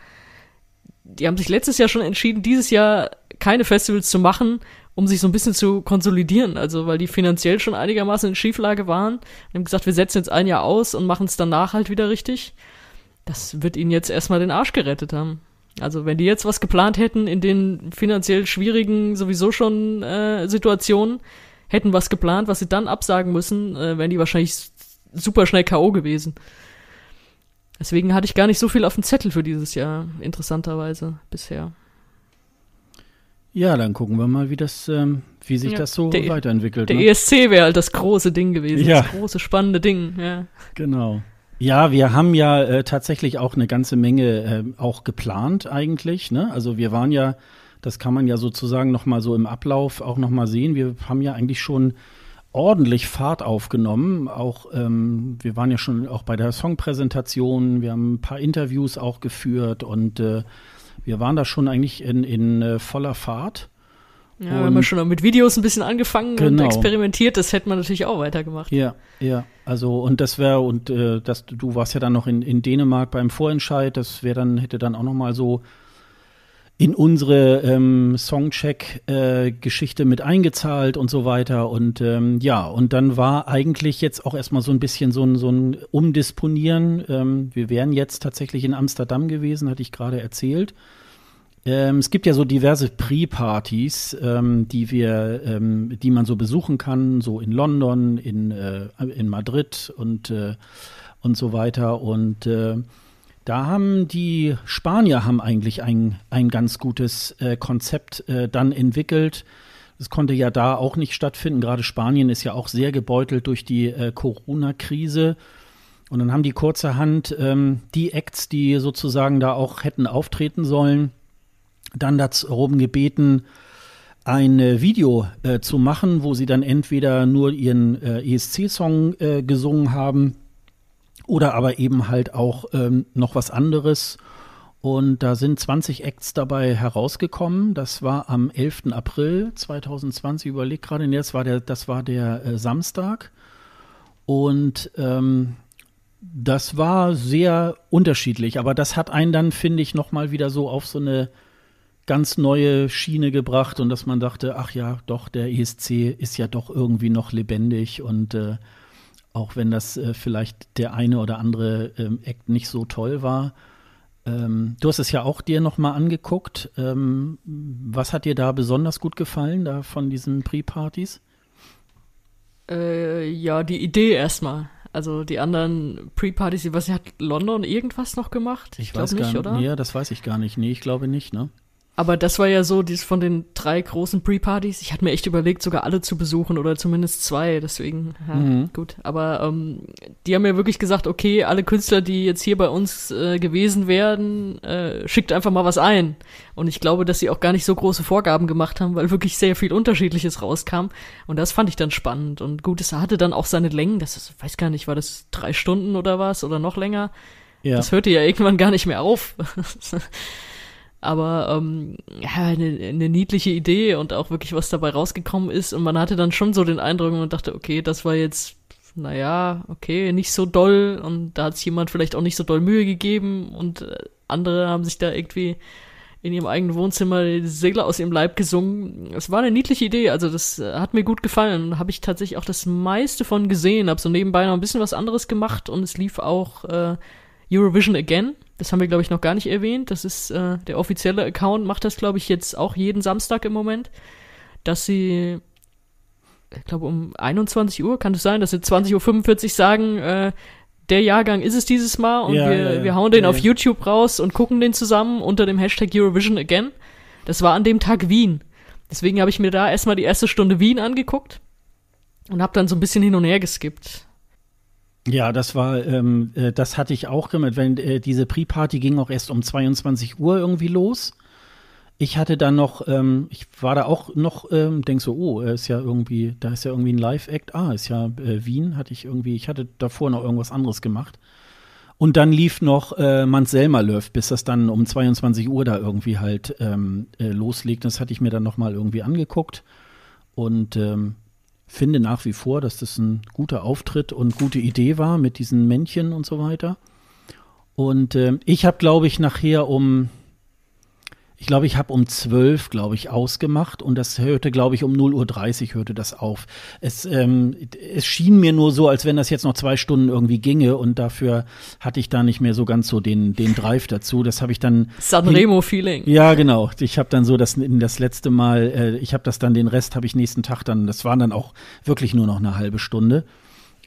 B: die haben sich letztes Jahr schon entschieden, dieses Jahr keine Festivals zu machen um sich so ein bisschen zu konsolidieren. Also, weil die finanziell schon einigermaßen in Schieflage waren. Die haben gesagt, wir setzen jetzt ein Jahr aus und machen es danach halt wieder richtig. Das wird ihnen jetzt erstmal den Arsch gerettet haben. Also, wenn die jetzt was geplant hätten in den finanziell schwierigen, sowieso schon äh, Situationen, hätten was geplant, was sie dann absagen müssen, äh, wären die wahrscheinlich super schnell K.O. gewesen. Deswegen hatte ich gar nicht so viel auf dem Zettel für dieses Jahr, interessanterweise bisher.
A: Ja, dann gucken wir mal, wie das, ähm, wie sich ja, das so der, e- weiterentwickelt. Der ne?
B: ESC wäre halt das große Ding gewesen, ja. das große spannende Ding. Ja.
A: Genau. Ja, wir haben ja äh, tatsächlich auch eine ganze Menge äh, auch geplant eigentlich. Ne? Also wir waren ja, das kann man ja sozusagen noch mal so im Ablauf auch noch mal sehen. Wir haben ja eigentlich schon ordentlich Fahrt aufgenommen. Auch ähm, wir waren ja schon auch bei der Songpräsentation. Wir haben ein paar Interviews auch geführt und äh, wir waren da schon eigentlich in, in äh, voller Fahrt.
B: Ja, und, wir haben schon mit Videos ein bisschen angefangen genau. und experimentiert, das hätte man natürlich auch weitergemacht.
A: Ja, ja. Also und das wäre und äh, das, du warst ja dann noch in, in Dänemark beim Vorentscheid, das wäre dann hätte dann auch nochmal so in unsere ähm, Songcheck-Geschichte äh, mit eingezahlt und so weiter. Und ähm, ja, und dann war eigentlich jetzt auch erstmal so ein bisschen so ein, so ein Umdisponieren. Ähm, wir wären jetzt tatsächlich in Amsterdam gewesen, hatte ich gerade erzählt. Ähm, es gibt ja so diverse Pre-Partys, ähm, die wir, ähm, die man so besuchen kann, so in London, in, äh, in Madrid und, äh, und so weiter. Und äh, da haben die Spanier haben eigentlich ein, ein ganz gutes äh, Konzept äh, dann entwickelt. Es konnte ja da auch nicht stattfinden. Gerade Spanien ist ja auch sehr gebeutelt durch die äh, Corona-Krise. Und dann haben die kurzerhand ähm, die Acts, die sozusagen da auch hätten auftreten sollen, dann darum gebeten, ein Video äh, zu machen, wo sie dann entweder nur ihren äh, ESC-Song äh, gesungen haben oder aber eben halt auch ähm, noch was anderes. Und da sind 20 Acts dabei herausgekommen. Das war am 11. April 2020, überleg gerade, nee, das war der, das war der äh, Samstag. Und ähm, das war sehr unterschiedlich, aber das hat einen dann, finde ich, nochmal wieder so auf so eine ganz neue Schiene gebracht und dass man dachte, ach ja, doch, der ESC ist ja doch irgendwie noch lebendig und äh, auch wenn das äh, vielleicht der eine oder andere ähm, Act nicht so toll war. Ähm, du hast es ja auch dir nochmal angeguckt. Ähm, was hat dir da besonders gut gefallen, da von diesen Pre-Partys?
B: Äh, ja, die Idee erstmal. Also die anderen Pre-Partys, was hat London irgendwas noch gemacht? Ich, ich glaube nicht, nicht, oder? Ja,
A: das weiß ich gar nicht. Nee, ich glaube nicht, ne?
B: Aber das war ja so, dies von den drei großen Pre-Partys. Ich hatte mir echt überlegt, sogar alle zu besuchen oder zumindest zwei. Deswegen, ja, mhm. gut. Aber ähm, die haben mir ja wirklich gesagt, okay, alle Künstler, die jetzt hier bei uns äh, gewesen werden, äh, schickt einfach mal was ein. Und ich glaube, dass sie auch gar nicht so große Vorgaben gemacht haben, weil wirklich sehr viel Unterschiedliches rauskam. Und das fand ich dann spannend. Und gut, es hatte dann auch seine Längen. Das ist, weiß gar nicht, war das drei Stunden oder was oder noch länger? Ja. Das hörte ja irgendwann gar nicht mehr auf. aber ähm, ja, eine, eine niedliche Idee und auch wirklich was dabei rausgekommen ist. Und man hatte dann schon so den Eindruck und dachte, okay, das war jetzt, naja, okay, nicht so doll und da hat sich jemand vielleicht auch nicht so doll Mühe gegeben und äh, andere haben sich da irgendwie in ihrem eigenen Wohnzimmer die Segler aus ihrem Leib gesungen. Es war eine niedliche Idee, also das äh, hat mir gut gefallen. und Habe ich tatsächlich auch das meiste von gesehen, habe so nebenbei noch ein bisschen was anderes gemacht und es lief auch äh, Eurovision Again das haben wir, glaube ich, noch gar nicht erwähnt. Das ist äh, der offizielle Account, macht das, glaube ich, jetzt auch jeden Samstag im Moment, dass sie, ich glaube, um 21 Uhr kann es das sein, dass sie 20.45 Uhr sagen, äh, der Jahrgang ist es dieses Mal und ja, wir, ja, wir hauen den auf YouTube raus und gucken den zusammen unter dem Hashtag Eurovision Again. Das war an dem Tag Wien. Deswegen habe ich mir da erstmal die erste Stunde Wien angeguckt und habe dann so ein bisschen hin und her geskippt.
A: Ja, das war, ähm, äh, das hatte ich auch gemerkt, Wenn, äh, diese Pre-Party ging auch erst um 22 Uhr irgendwie los. Ich hatte dann noch, ähm, ich war da auch noch, ähm, denk so, oh, ist ja irgendwie, da ist ja irgendwie ein Live-Act. Ah, ist ja äh, Wien, hatte ich irgendwie, ich hatte davor noch irgendwas anderes gemacht. Und dann lief noch äh, Manselma Löw, bis das dann um 22 Uhr da irgendwie halt ähm, äh, loslegt. Das hatte ich mir dann nochmal irgendwie angeguckt. Und ähm, finde nach wie vor, dass das ein guter Auftritt und gute Idee war mit diesen Männchen und so weiter. Und äh, ich habe, glaube ich, nachher um ich glaube, ich habe um 12, glaube ich, ausgemacht und das hörte, glaube ich, um 0.30 Uhr hörte das auf. Es, ähm, es schien mir nur so, als wenn das jetzt noch zwei Stunden irgendwie ginge und dafür hatte ich da nicht mehr so ganz so den, den Drive dazu. Das habe ich dann. Sanremo-Feeling. Ja, genau. Ich habe dann so das, das letzte Mal, äh, ich habe das dann, den Rest habe ich nächsten Tag dann, das waren dann auch wirklich nur noch eine halbe Stunde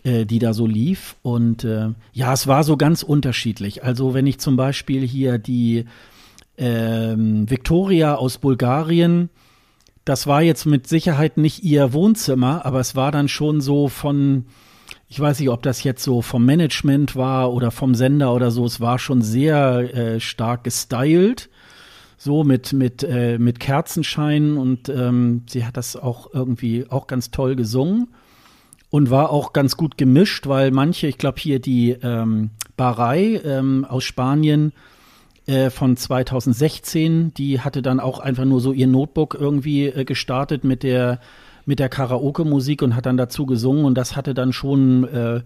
A: äh, die da so lief. Und äh, ja, es war so ganz unterschiedlich. Also wenn ich zum Beispiel hier die ähm, Victoria aus Bulgarien. Das war jetzt mit Sicherheit nicht ihr Wohnzimmer, aber es war dann schon so von, ich weiß nicht, ob das jetzt so vom Management war oder vom Sender oder so, es war schon sehr äh, stark gestylt so mit mit äh, mit Kerzenschein und ähm, sie hat das auch irgendwie auch ganz toll gesungen und war auch ganz gut gemischt, weil manche, ich glaube hier die ähm, Barei ähm, aus Spanien, äh, von 2016. Die hatte dann auch einfach nur so ihr Notebook irgendwie äh, gestartet mit der mit der Karaoke-Musik und hat dann dazu gesungen und das hatte dann schon, äh,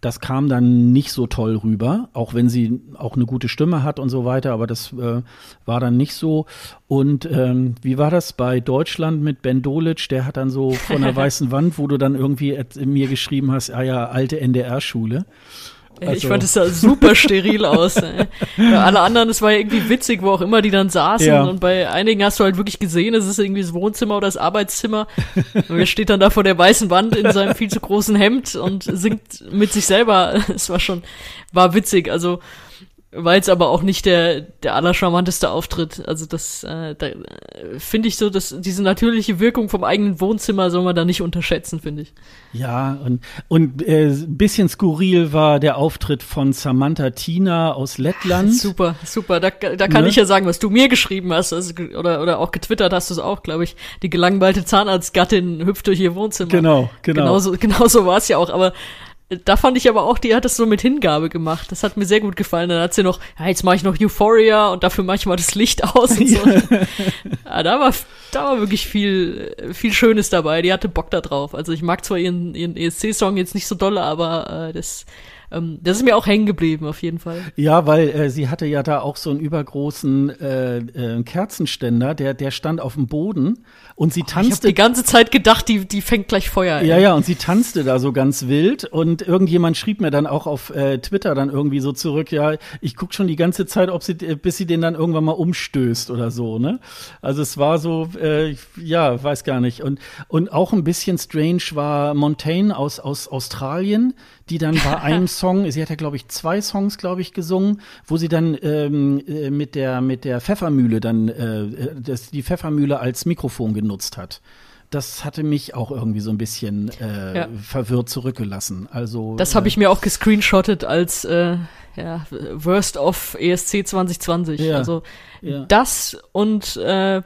A: das kam dann nicht so toll rüber, auch wenn sie auch eine gute Stimme hat und so weiter, aber das äh, war dann nicht so. Und ähm, wie war das bei Deutschland mit Ben Dolic? Der hat dann so von der weißen Wand, wo du dann irgendwie mir geschrieben hast, ah ja, alte NDR-Schule.
B: Also. Ich fand, es sah super steril aus. Ja, alle anderen, es war ja irgendwie witzig, wo auch immer die dann saßen. Ja. Und bei einigen hast du halt wirklich gesehen, es ist irgendwie das Wohnzimmer oder das Arbeitszimmer. Und er steht dann da vor der weißen Wand in seinem viel zu großen Hemd und singt mit sich selber. Es war schon, war witzig. Also, war jetzt aber auch nicht der, der allercharmanteste Auftritt. Also das, äh, da äh, finde ich so, dass diese natürliche Wirkung vom eigenen Wohnzimmer soll man da nicht unterschätzen, finde ich.
A: Ja, und, und äh, bisschen skurril war der Auftritt von Samantha Tina aus Lettland. Super,
B: super. Da, da kann ne? ich ja sagen, was du mir geschrieben hast, also, oder, oder auch getwittert hast du es auch, glaube ich. Die gelangweilte Zahnarztgattin hüpft durch ihr Wohnzimmer. Genau, genau. Genauso, genauso war es ja auch, aber da fand ich aber auch, die hat das so mit Hingabe gemacht. Das hat mir sehr gut gefallen. Dann hat sie noch, ja, jetzt mache ich noch Euphoria und dafür mache ich mal das Licht aus und so. ja, da war, da war wirklich viel, viel Schönes dabei. Die hatte Bock da drauf. Also ich mag zwar ihren, ihren ESC-Song jetzt nicht so dolle, aber äh, das, ähm, das ist mir auch hängen geblieben, auf jeden Fall.
A: Ja, weil äh, sie hatte ja da auch so einen übergroßen äh, äh, Kerzenständer, der, der stand auf dem Boden und sie oh, tanzte. ich hab die ganze
B: Zeit gedacht, die, die fängt gleich Feuer. an. Ja, ja,
A: und sie tanzte da so ganz wild und irgendjemand schrieb mir dann auch auf äh, Twitter dann irgendwie so zurück, ja, ich guck schon die ganze Zeit, ob sie, äh, bis sie den dann irgendwann mal umstößt oder so, ne? Also es war so, äh, ja, weiß gar nicht. Und, und auch ein bisschen strange war Montaigne aus, aus Australien, die dann bei einem Song, sie hat ja glaube ich zwei Songs, glaube ich, gesungen, wo sie dann ähm, äh, mit der mit der Pfeffermühle dann äh, äh das, die Pfeffermühle als Mikrofon genutzt hat das hatte mich auch irgendwie so ein bisschen äh, ja. verwirrt zurückgelassen. Also das habe äh, ich
B: mir auch gescreenshottet als äh, ja, Worst of ESC 2020. Ja. Also das und äh,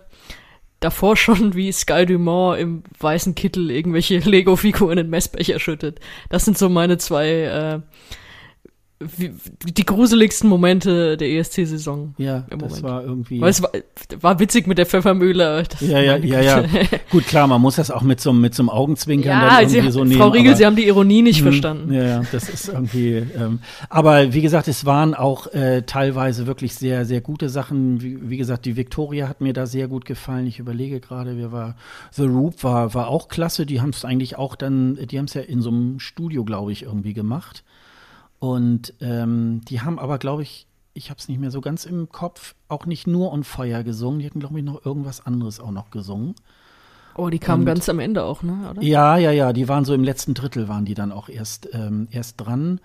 B: davor schon wie Sky Dumont im weißen Kittel irgendwelche Lego-Figuren in Messbecher schüttet. Das sind so meine zwei äh, die gruseligsten Momente der ESC-Saison. Ja, im Moment. das war irgendwie. Weil es war, war witzig mit der Pfeffermühle. Ja, ja, ja, ja.
A: Gut, klar, man muss das auch mit so, einem mit so einem Augenzwinkern ja, dann irgendwie Sie, so nehmen. Frau Riegel, aber, Sie haben die Ironie nicht mh, hm, verstanden. Ja, ja, das ist irgendwie. Ähm, aber wie gesagt, es waren auch äh, teilweise wirklich sehr, sehr gute Sachen. Wie, wie gesagt, die Victoria hat mir da sehr gut gefallen. Ich überlege gerade, wer war. The Roop war, war auch klasse. Die haben es eigentlich auch dann, die haben es ja in so einem Studio, glaube ich, irgendwie gemacht. Und ähm, die haben aber, glaube ich, ich habe es nicht mehr so ganz im Kopf, auch nicht nur on Feuer gesungen. Die hätten, glaube ich, noch irgendwas anderes auch noch gesungen. Oh, die kamen und, ganz am Ende auch, ne? Oder? Ja, ja, ja. Die waren so im letzten Drittel, waren die dann auch erst, ähm, erst dran.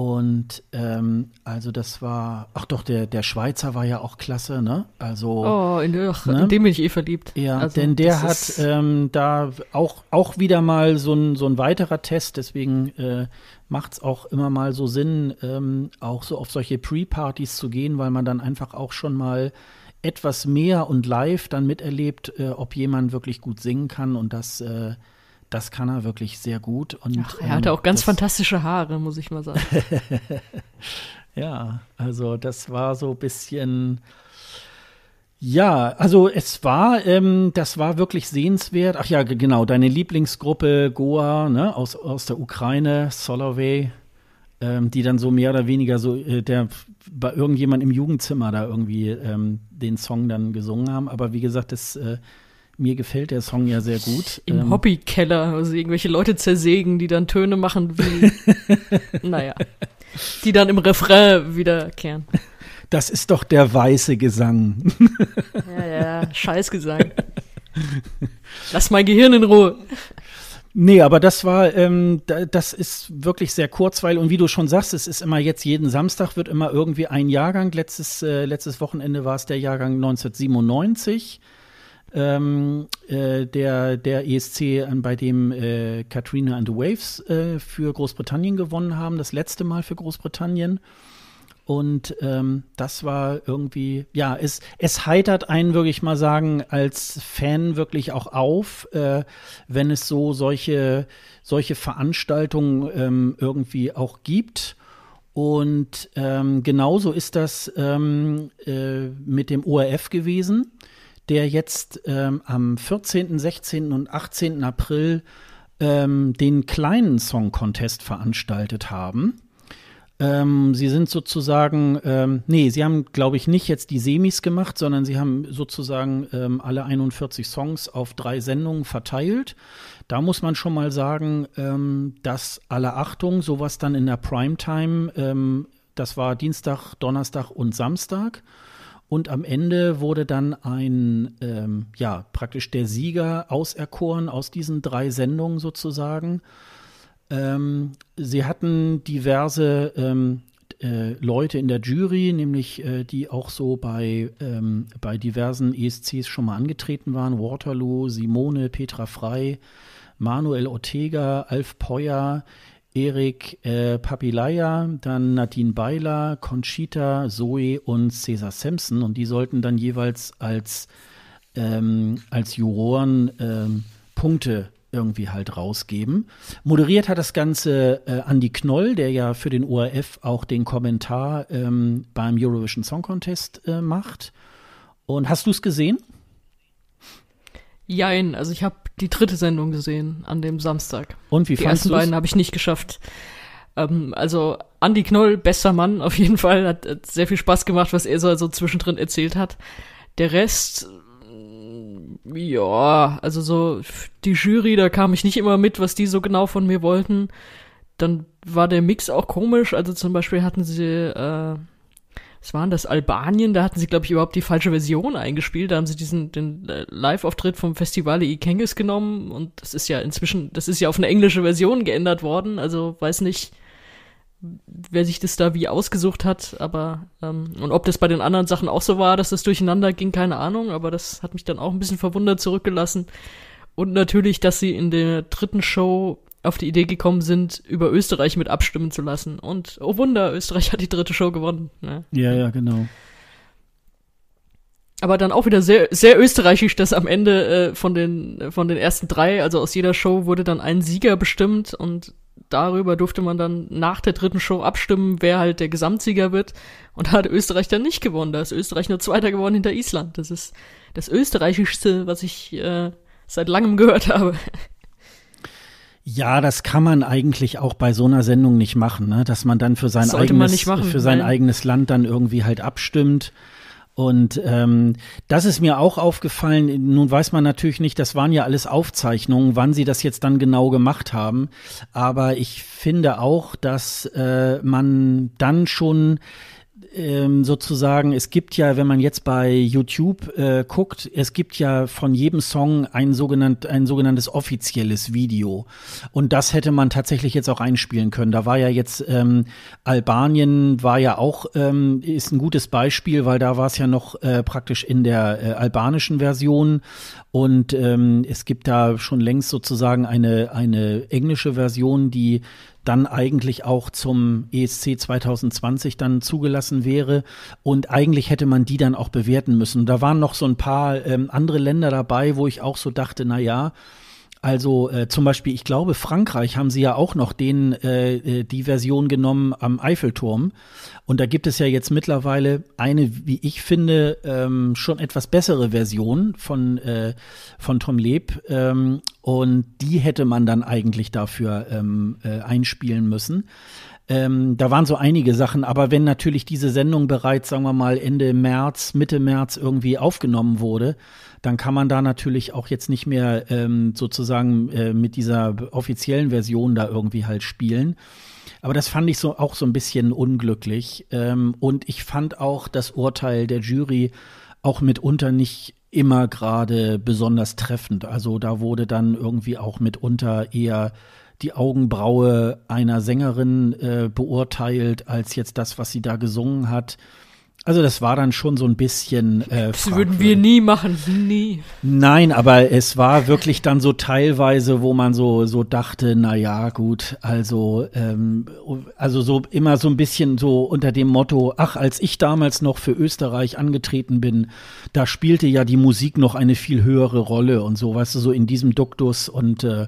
A: Und ähm, also das war, ach doch, der, der Schweizer war ja auch klasse, ne? Also oh, in, ach, ne? in den bin ich eh verliebt. Ja, also, denn der hat ähm, da auch, auch wieder mal so ein, so ein weiterer Test, deswegen äh, macht es auch immer mal so Sinn, ähm, auch so auf solche Pre-Partys zu gehen, weil man dann einfach auch schon mal etwas mehr und live dann miterlebt, äh, ob jemand wirklich gut singen kann und das äh, das kann er wirklich sehr gut. Und, Ach, er hatte ähm, auch ganz
B: fantastische Haare, muss ich mal sagen.
A: ja, also das war so ein bisschen. Ja, also es war, ähm, das war wirklich sehenswert. Ach ja, genau, deine Lieblingsgruppe Goa ne, aus, aus der Ukraine, Solovey, ähm, die dann so mehr oder weniger so, äh, der bei irgendjemand im Jugendzimmer da irgendwie ähm, den Song dann gesungen haben. Aber wie gesagt, das äh, mir gefällt der Song ja sehr gut. Im ähm,
B: Hobbykeller, also irgendwelche Leute zersägen, die dann Töne machen wie, naja, die dann im Refrain wiederkehren.
A: Das ist doch der weiße Gesang.
B: ja, ja, Scheißgesang. Lass mein Gehirn in
A: Ruhe. Nee, aber das war, ähm, das ist wirklich sehr kurzweil und wie du schon sagst, es ist immer jetzt jeden Samstag wird immer irgendwie ein Jahrgang. Letztes, äh, letztes Wochenende war es der Jahrgang 1997 ähm, äh, der, der ESC, an, bei dem äh, Katrina and the Waves äh, für Großbritannien gewonnen haben, das letzte Mal für Großbritannien. Und ähm, das war irgendwie, ja, es, es heitert einen, würde ich mal sagen, als Fan wirklich auch auf, äh, wenn es so solche, solche Veranstaltungen ähm, irgendwie auch gibt. Und ähm, genauso ist das ähm, äh, mit dem ORF gewesen der jetzt ähm, am 14., 16. und 18. April ähm, den kleinen Song Contest veranstaltet haben. Ähm, sie sind sozusagen, ähm, nee, sie haben, glaube ich, nicht jetzt die Semis gemacht, sondern sie haben sozusagen ähm, alle 41 Songs auf drei Sendungen verteilt. Da muss man schon mal sagen, ähm, dass alle Achtung, sowas dann in der Primetime, ähm, das war Dienstag, Donnerstag und Samstag. Und am Ende wurde dann ein, ähm, ja, praktisch der Sieger auserkoren aus diesen drei Sendungen sozusagen. Ähm, sie hatten diverse ähm, äh, Leute in der Jury, nämlich äh, die auch so bei, ähm, bei diversen ESCs schon mal angetreten waren. Waterloo, Simone, Petra Frei, Manuel Ortega, Alf Peuer, Erik äh, Papilaya, dann Nadine Beiler, Conchita, Zoe und Cesar Sampson. Und die sollten dann jeweils als, ähm, als Juroren ähm, Punkte irgendwie halt rausgeben. Moderiert hat das Ganze äh, Andy Knoll, der ja für den ORF auch den Kommentar ähm, beim Eurovision Song Contest äh, macht. Und hast du es gesehen?
B: Jein, also ich habe die dritte Sendung gesehen an dem Samstag. Und wie die fandst du Die ersten beiden habe ich nicht geschafft. Ähm, also Andy Knoll, bester Mann auf jeden Fall, hat, hat sehr viel Spaß gemacht, was er so also zwischendrin erzählt hat. Der Rest, mm, ja, also so die Jury, da kam ich nicht immer mit, was die so genau von mir wollten. Dann war der Mix auch komisch. Also zum Beispiel hatten sie äh, was waren das, Albanien, da hatten sie, glaube ich, überhaupt die falsche Version eingespielt. Da haben sie diesen den äh, Live-Auftritt vom Festivale Ikengis genommen und das ist ja inzwischen, das ist ja auf eine englische Version geändert worden. Also weiß nicht, wer sich das da wie ausgesucht hat, aber ähm, und ob das bei den anderen Sachen auch so war, dass das durcheinander ging, keine Ahnung, aber das hat mich dann auch ein bisschen verwundert zurückgelassen. Und natürlich, dass sie in der dritten Show auf die Idee gekommen sind, über Österreich mit abstimmen zu lassen. Und oh Wunder, Österreich hat die dritte Show gewonnen. Ne?
A: Ja, ja, genau.
B: Aber dann auch wieder sehr, sehr österreichisch, dass am Ende äh, von, den, von den ersten drei, also aus jeder Show, wurde dann ein Sieger bestimmt und darüber durfte man dann nach der dritten Show abstimmen, wer halt der Gesamtsieger wird. Und da hat Österreich dann nicht gewonnen. Da ist Österreich nur Zweiter geworden hinter Island. Das ist das Österreichischste, was ich äh, seit langem gehört habe.
A: Ja, das kann man eigentlich auch bei so einer Sendung nicht machen, ne? dass man dann für sein, Sollte eigenes, machen, für sein eigenes Land dann irgendwie halt abstimmt. Und ähm, das ist mir auch aufgefallen. Nun weiß man natürlich nicht, das waren ja alles Aufzeichnungen, wann sie das jetzt dann genau gemacht haben. Aber ich finde auch, dass äh, man dann schon ähm, sozusagen, es gibt ja, wenn man jetzt bei YouTube äh, guckt, es gibt ja von jedem Song ein, sogenannt, ein sogenanntes offizielles Video. Und das hätte man tatsächlich jetzt auch einspielen können. Da war ja jetzt ähm, Albanien war ja auch, ähm, ist ein gutes Beispiel, weil da war es ja noch äh, praktisch in der äh, albanischen Version. Und ähm, es gibt da schon längst sozusagen eine, eine englische Version, die dann eigentlich auch zum ESC 2020 dann zugelassen wäre. Und eigentlich hätte man die dann auch bewerten müssen. da waren noch so ein paar ähm, andere Länder dabei, wo ich auch so dachte, na ja, also äh, zum Beispiel, ich glaube, Frankreich haben sie ja auch noch den äh, äh, die Version genommen am Eiffelturm. Und da gibt es ja jetzt mittlerweile eine, wie ich finde, ähm, schon etwas bessere Version von äh, von Tom Leb. Ähm, und die hätte man dann eigentlich dafür ähm, äh, einspielen müssen. Ähm, da waren so einige Sachen, aber wenn natürlich diese Sendung bereits, sagen wir mal, Ende März, Mitte März irgendwie aufgenommen wurde, dann kann man da natürlich auch jetzt nicht mehr ähm, sozusagen äh, mit dieser offiziellen Version da irgendwie halt spielen. Aber das fand ich so auch so ein bisschen unglücklich. Ähm, und ich fand auch das Urteil der Jury auch mitunter nicht immer gerade besonders treffend. Also da wurde dann irgendwie auch mitunter eher die Augenbraue einer Sängerin äh, beurteilt, als jetzt das, was sie da gesungen hat. Also das war dann schon so ein bisschen. Äh, das würden wir nie machen, nie. Nein, aber es war wirklich dann so teilweise, wo man so so dachte, na ja, gut, also ähm, also so immer so ein bisschen so unter dem Motto, ach, als ich damals noch für Österreich angetreten bin, da spielte ja die Musik noch eine viel höhere Rolle und so, weißt du, so in diesem Duktus und äh,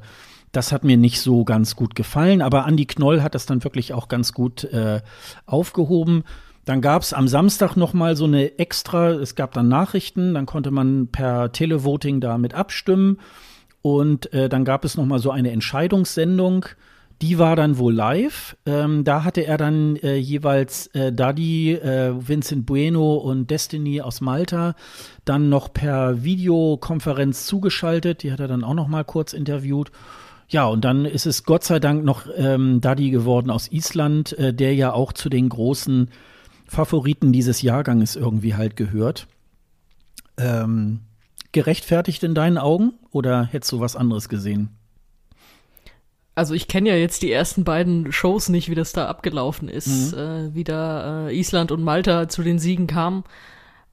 A: das hat mir nicht so ganz gut gefallen, aber Andy Knoll hat das dann wirklich auch ganz gut äh, aufgehoben. Dann gab es am Samstag nochmal so eine extra, es gab dann Nachrichten, dann konnte man per Televoting damit abstimmen. Und äh, dann gab es nochmal so eine Entscheidungssendung, die war dann wohl live. Ähm, da hatte er dann äh, jeweils äh, Daddy, äh, Vincent Bueno und Destiny aus Malta dann noch per Videokonferenz zugeschaltet. Die hat er dann auch nochmal kurz interviewt. Ja, und dann ist es Gott sei Dank noch ähm, Daddy geworden aus Island, äh, der ja auch zu den großen Favoriten dieses Jahrganges irgendwie halt gehört. Ähm, gerechtfertigt in deinen Augen oder hättest du was anderes gesehen?
B: Also ich kenne ja jetzt die ersten beiden Shows nicht, wie das da abgelaufen ist, mhm. äh, wie da äh, Island und Malta zu den Siegen kamen.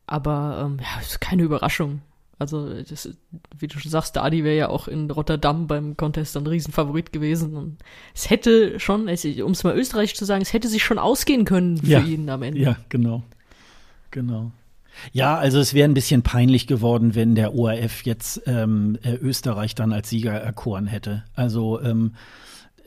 B: Aber ähm, ja, ist keine Überraschung. Also, das, wie du schon sagst, der Adi wäre ja auch in Rotterdam beim Contest ein Riesenfavorit gewesen. Und es hätte schon, um es mal österreichisch zu sagen, es hätte sich schon ausgehen können für ja, ihn am Ende. Ja,
A: genau. Genau. Ja, also es wäre ein bisschen peinlich geworden, wenn der ORF jetzt ähm, äh, Österreich dann als Sieger erkoren hätte. Also ähm,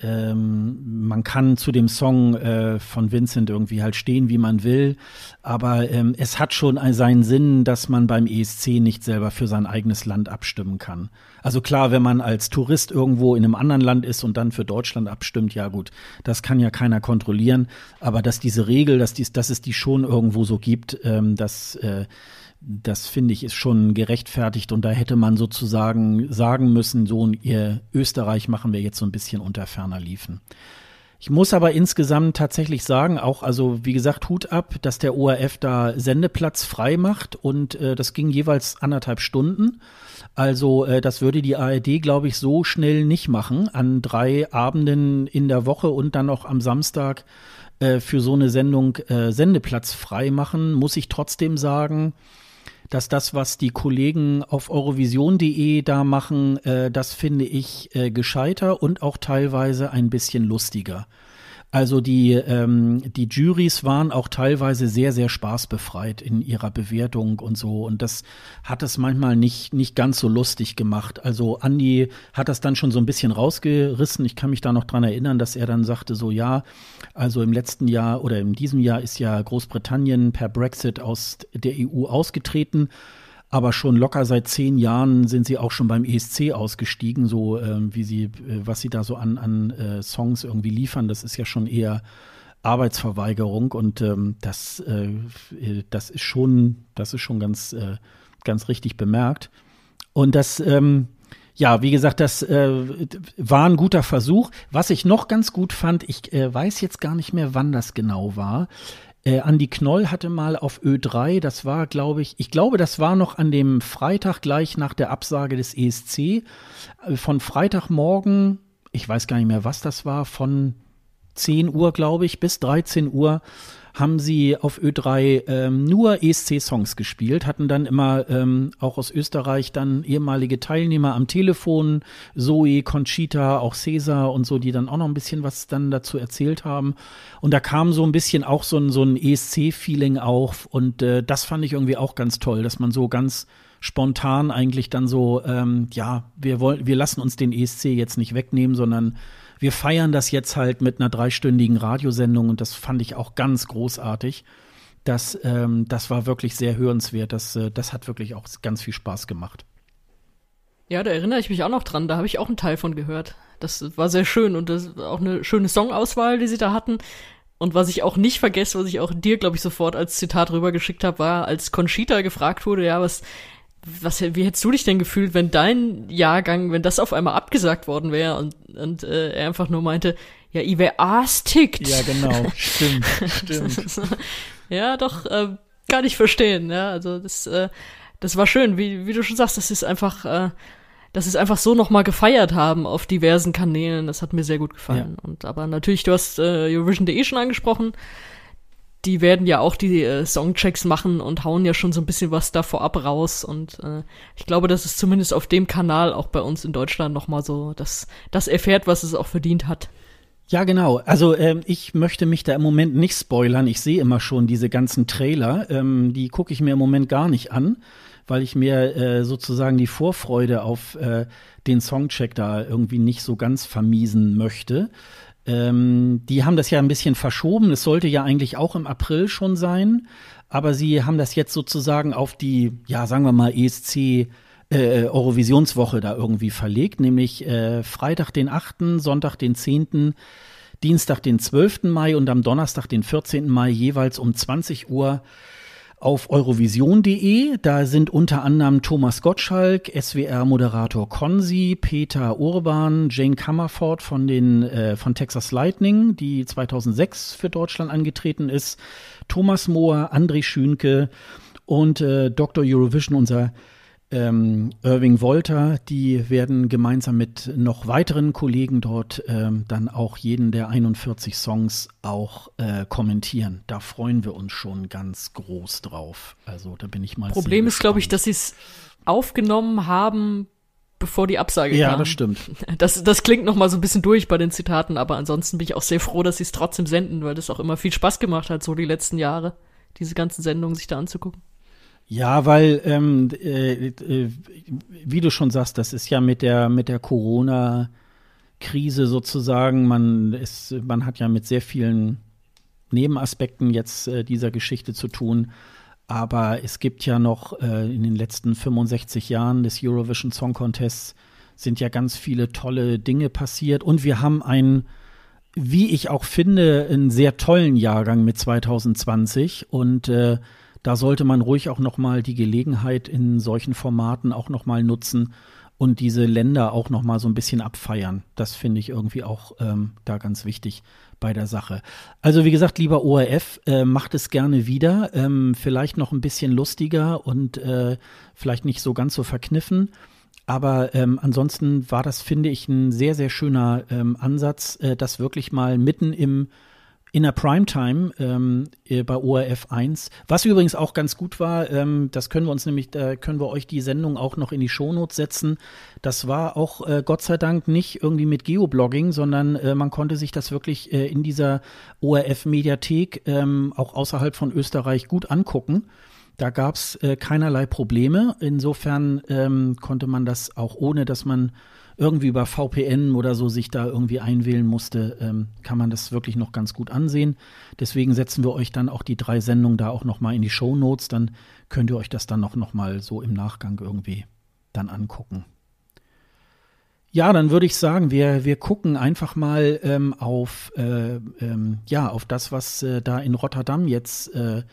A: ähm, man kann zu dem Song äh, von Vincent irgendwie halt stehen, wie man will, aber ähm, es hat schon seinen Sinn, dass man beim ESC nicht selber für sein eigenes Land abstimmen kann. Also klar, wenn man als Tourist irgendwo in einem anderen Land ist und dann für Deutschland abstimmt, ja gut, das kann ja keiner kontrollieren, aber dass diese Regel, dass, dies, dass es die schon irgendwo so gibt, ähm, dass äh, das finde ich ist schon gerechtfertigt und da hätte man sozusagen sagen müssen, so ihr Österreich machen wir jetzt so ein bisschen unter ferner liefen. Ich muss aber insgesamt tatsächlich sagen, auch also wie gesagt, Hut ab, dass der ORF da Sendeplatz frei macht und äh, das ging jeweils anderthalb Stunden. Also äh, das würde die ARD, glaube ich, so schnell nicht machen an drei Abenden in der Woche und dann auch am Samstag äh, für so eine Sendung äh, Sendeplatz frei machen. Muss ich trotzdem sagen, dass das, was die Kollegen auf eurovision.de da machen, äh, das finde ich äh, gescheiter und auch teilweise ein bisschen lustiger. Also die, ähm, die Juries waren auch teilweise sehr, sehr spaßbefreit in ihrer Bewertung und so. Und das hat es manchmal nicht, nicht ganz so lustig gemacht. Also Andy hat das dann schon so ein bisschen rausgerissen. Ich kann mich da noch dran erinnern, dass er dann sagte, so ja, also im letzten Jahr oder in diesem Jahr ist ja Großbritannien per Brexit aus der EU ausgetreten aber schon locker seit zehn Jahren sind sie auch schon beim ESC ausgestiegen, so ähm, wie sie, äh, was sie da so an, an äh, Songs irgendwie liefern, das ist ja schon eher Arbeitsverweigerung und ähm, das, äh, äh das ist schon, das ist schon ganz, äh, ganz richtig bemerkt. Und das, ähm, ja, wie gesagt, das äh, war ein guter Versuch. Was ich noch ganz gut fand, ich äh, weiß jetzt gar nicht mehr, wann das genau war. Äh, Andi Knoll hatte mal auf Ö3, das war, glaube ich, ich glaube, das war noch an dem Freitag gleich nach der Absage des ESC, äh, von Freitagmorgen, ich weiß gar nicht mehr, was das war, von 10 Uhr, glaube ich, bis 13 Uhr haben sie auf Ö3 ähm, nur ESC-Songs gespielt, hatten dann immer ähm, auch aus Österreich dann ehemalige Teilnehmer am Telefon, Zoe, Conchita, auch Cesar und so, die dann auch noch ein bisschen was dann dazu erzählt haben. Und da kam so ein bisschen auch so ein, so ein ESC-Feeling auf und äh, das fand ich irgendwie auch ganz toll, dass man so ganz spontan eigentlich dann so, ähm, ja, wir wollen, wir lassen uns den ESC jetzt nicht wegnehmen, sondern wir feiern das jetzt halt mit einer dreistündigen Radiosendung und das fand ich auch ganz großartig. Das, ähm, das war wirklich sehr hörenswert. Das, äh, das hat wirklich auch ganz viel Spaß gemacht.
B: Ja, da erinnere ich mich auch noch dran. Da habe ich auch einen Teil von gehört. Das war sehr schön und das war auch eine schöne Songauswahl, die sie da hatten. Und was ich auch nicht vergesse, was ich auch dir, glaube ich, sofort als Zitat rübergeschickt habe, war, als Conchita gefragt wurde, ja, was was, wie hättest du dich denn gefühlt, wenn dein Jahrgang, wenn das auf einmal abgesagt worden wäre und, und äh, er einfach nur meinte, ja, eBay Ass tickt. Ja, genau, stimmt, stimmt. ja, doch, äh, kann ich verstehen, ja, also das, äh, das war schön, wie, wie du schon sagst, das ist einfach, äh, das ist einfach so nochmal gefeiert haben auf diversen Kanälen, das hat mir sehr gut gefallen. Ja. Und aber natürlich, du hast äh, Eurovision.de schon angesprochen, die werden ja auch die äh, Songchecks machen und hauen ja schon so ein bisschen was da vorab raus. Und äh, ich glaube, das ist zumindest auf dem Kanal auch bei uns in Deutschland nochmal so dass das erfährt, was es auch verdient hat. Ja, genau. Also ähm, ich möchte mich da im Moment
A: nicht spoilern. Ich sehe immer schon diese ganzen Trailer. Ähm, die gucke ich mir im Moment gar nicht an, weil ich mir äh, sozusagen die Vorfreude auf äh, den Songcheck da irgendwie nicht so ganz vermiesen möchte. Ähm, die haben das ja ein bisschen verschoben. Es sollte ja eigentlich auch im April schon sein, aber sie haben das jetzt sozusagen auf die, ja, sagen wir mal, ESC. Äh, äh, Eurovisionswoche da irgendwie verlegt, nämlich äh, Freitag den 8., Sonntag den 10., Dienstag den 12. Mai und am Donnerstag den 14. Mai jeweils um 20 Uhr auf eurovision.de. Da sind unter anderem Thomas Gottschalk, SWR-Moderator Konsi, Peter Urban, Jane Kammerford von, den, äh, von Texas Lightning, die 2006 für Deutschland angetreten ist, Thomas Mohr, André Schünke und äh, Dr. Eurovision, unser ähm, Irving Wolter. Die werden gemeinsam mit noch weiteren Kollegen dort ähm, dann auch jeden der 41 Songs auch äh, kommentieren. Da freuen wir uns schon ganz groß drauf. Also da bin ich mal. Problem ist,
B: glaube ich, dass sie es aufgenommen haben, bevor die Absage ja, kam. Ja, das stimmt. Das, das klingt noch mal so ein bisschen durch bei den Zitaten, aber ansonsten bin ich auch sehr froh, dass sie es trotzdem senden, weil das auch immer viel Spaß gemacht hat, so die letzten Jahre, diese ganzen Sendungen sich da anzugucken.
A: Ja, weil, ähm, äh, äh, wie du schon sagst, das ist ja mit der, mit der Corona-Krise sozusagen, man, ist, man hat ja mit sehr vielen Nebenaspekten jetzt äh, dieser Geschichte zu tun. Aber es gibt ja noch äh, in den letzten 65 Jahren des Eurovision Song Contests sind ja ganz viele tolle Dinge passiert. Und wir haben einen, wie ich auch finde, einen sehr tollen Jahrgang mit 2020. Und äh, da sollte man ruhig auch nochmal die Gelegenheit in solchen Formaten auch nochmal nutzen und diese Länder auch nochmal so ein bisschen abfeiern. Das finde ich irgendwie auch ähm, da ganz wichtig bei der Sache. Also wie gesagt, lieber ORF, äh, macht es gerne wieder. Ähm, vielleicht noch ein bisschen lustiger und äh, vielleicht nicht so ganz so verkniffen. Aber ähm, ansonsten war das, finde ich, ein sehr, sehr schöner ähm, Ansatz, äh, das wirklich mal mitten im in der Primetime ähm, äh, bei ORF 1, was übrigens auch ganz gut war, ähm, das können wir uns nämlich, da können wir euch die Sendung auch noch in die Shownotes setzen. Das war auch äh, Gott sei Dank nicht irgendwie mit Geoblogging, sondern äh, man konnte sich das wirklich äh, in dieser ORF-Mediathek ähm, auch außerhalb von Österreich gut angucken. Da gab es äh, keinerlei Probleme. Insofern ähm, konnte man das auch ohne, dass man irgendwie über VPN oder so sich da irgendwie einwählen musste, ähm, kann man das wirklich noch ganz gut ansehen. Deswegen setzen wir euch dann auch die drei Sendungen da auch nochmal in die Show Notes. Dann könnt ihr euch das dann auch noch mal so im Nachgang irgendwie dann angucken. Ja, dann würde ich sagen, wir, wir gucken einfach mal ähm, auf, äh, ähm, ja, auf das, was äh, da in Rotterdam jetzt äh,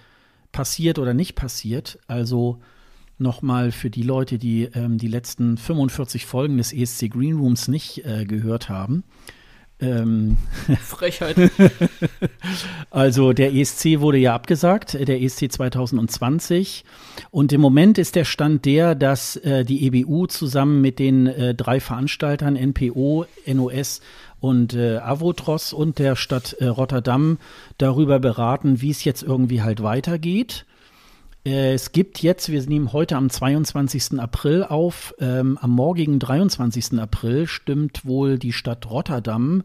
A: passiert oder nicht passiert. Also nochmal für die Leute, die ähm, die letzten 45 Folgen des ESC Green Rooms nicht äh, gehört haben. Ähm Frechheit. also der ESC wurde ja abgesagt, äh, der ESC 2020. Und im Moment ist der Stand der, dass äh, die EBU zusammen mit den äh, drei Veranstaltern NPO, NOS und äh, Avotros und der Stadt äh, Rotterdam darüber beraten, wie es jetzt irgendwie halt weitergeht. Äh, es gibt jetzt, wir nehmen heute am 22. April auf, ähm, am morgigen 23. April stimmt wohl die Stadt Rotterdam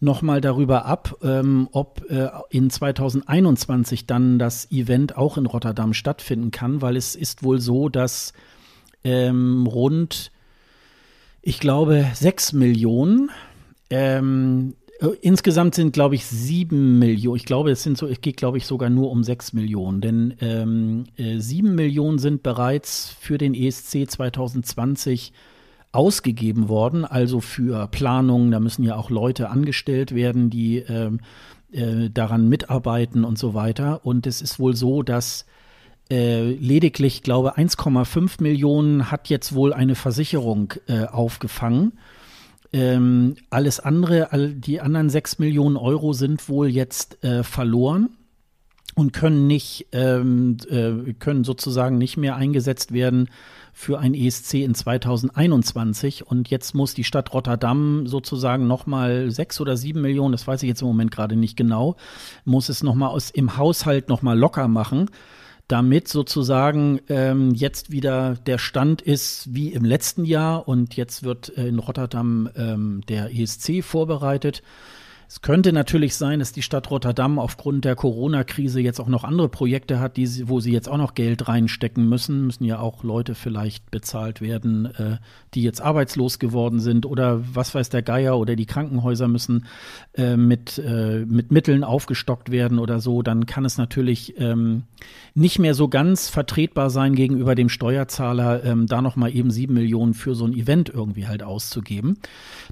A: nochmal darüber ab, ähm, ob äh, in 2021 dann das Event auch in Rotterdam stattfinden kann, weil es ist wohl so, dass ähm, rund, ich glaube, 6 Millionen ähm, äh, insgesamt sind, glaube ich, sieben Millionen. Ich glaube, es sind so, es geht, glaube ich, sogar nur um sechs Millionen, denn ähm, äh, sieben Millionen sind bereits für den ESC 2020 ausgegeben worden, also für Planungen. Da müssen ja auch Leute angestellt werden, die ähm, äh, daran mitarbeiten und so weiter. Und es ist wohl so, dass äh, lediglich, glaube 1,5 Millionen hat jetzt wohl eine Versicherung äh, aufgefangen ähm, alles andere, all, die anderen 6 Millionen Euro sind wohl jetzt äh, verloren und können nicht, ähm, äh, können sozusagen nicht mehr eingesetzt werden für ein ESC in 2021. Und jetzt muss die Stadt Rotterdam sozusagen nochmal 6 oder 7 Millionen, das weiß ich jetzt im Moment gerade nicht genau, muss es nochmal aus im Haushalt nochmal locker machen damit sozusagen ähm, jetzt wieder der Stand ist wie im letzten Jahr und jetzt wird äh, in Rotterdam ähm, der ESC vorbereitet. Es könnte natürlich sein, dass die Stadt Rotterdam aufgrund der Corona-Krise jetzt auch noch andere Projekte hat, die, wo sie jetzt auch noch Geld reinstecken müssen. Müssen ja auch Leute vielleicht bezahlt werden, äh, die jetzt arbeitslos geworden sind oder was weiß der Geier oder die Krankenhäuser müssen äh, mit, äh, mit Mitteln aufgestockt werden oder so. Dann kann es natürlich ähm, nicht mehr so ganz vertretbar sein gegenüber dem Steuerzahler, ähm, da nochmal eben sieben Millionen für so ein Event irgendwie halt auszugeben.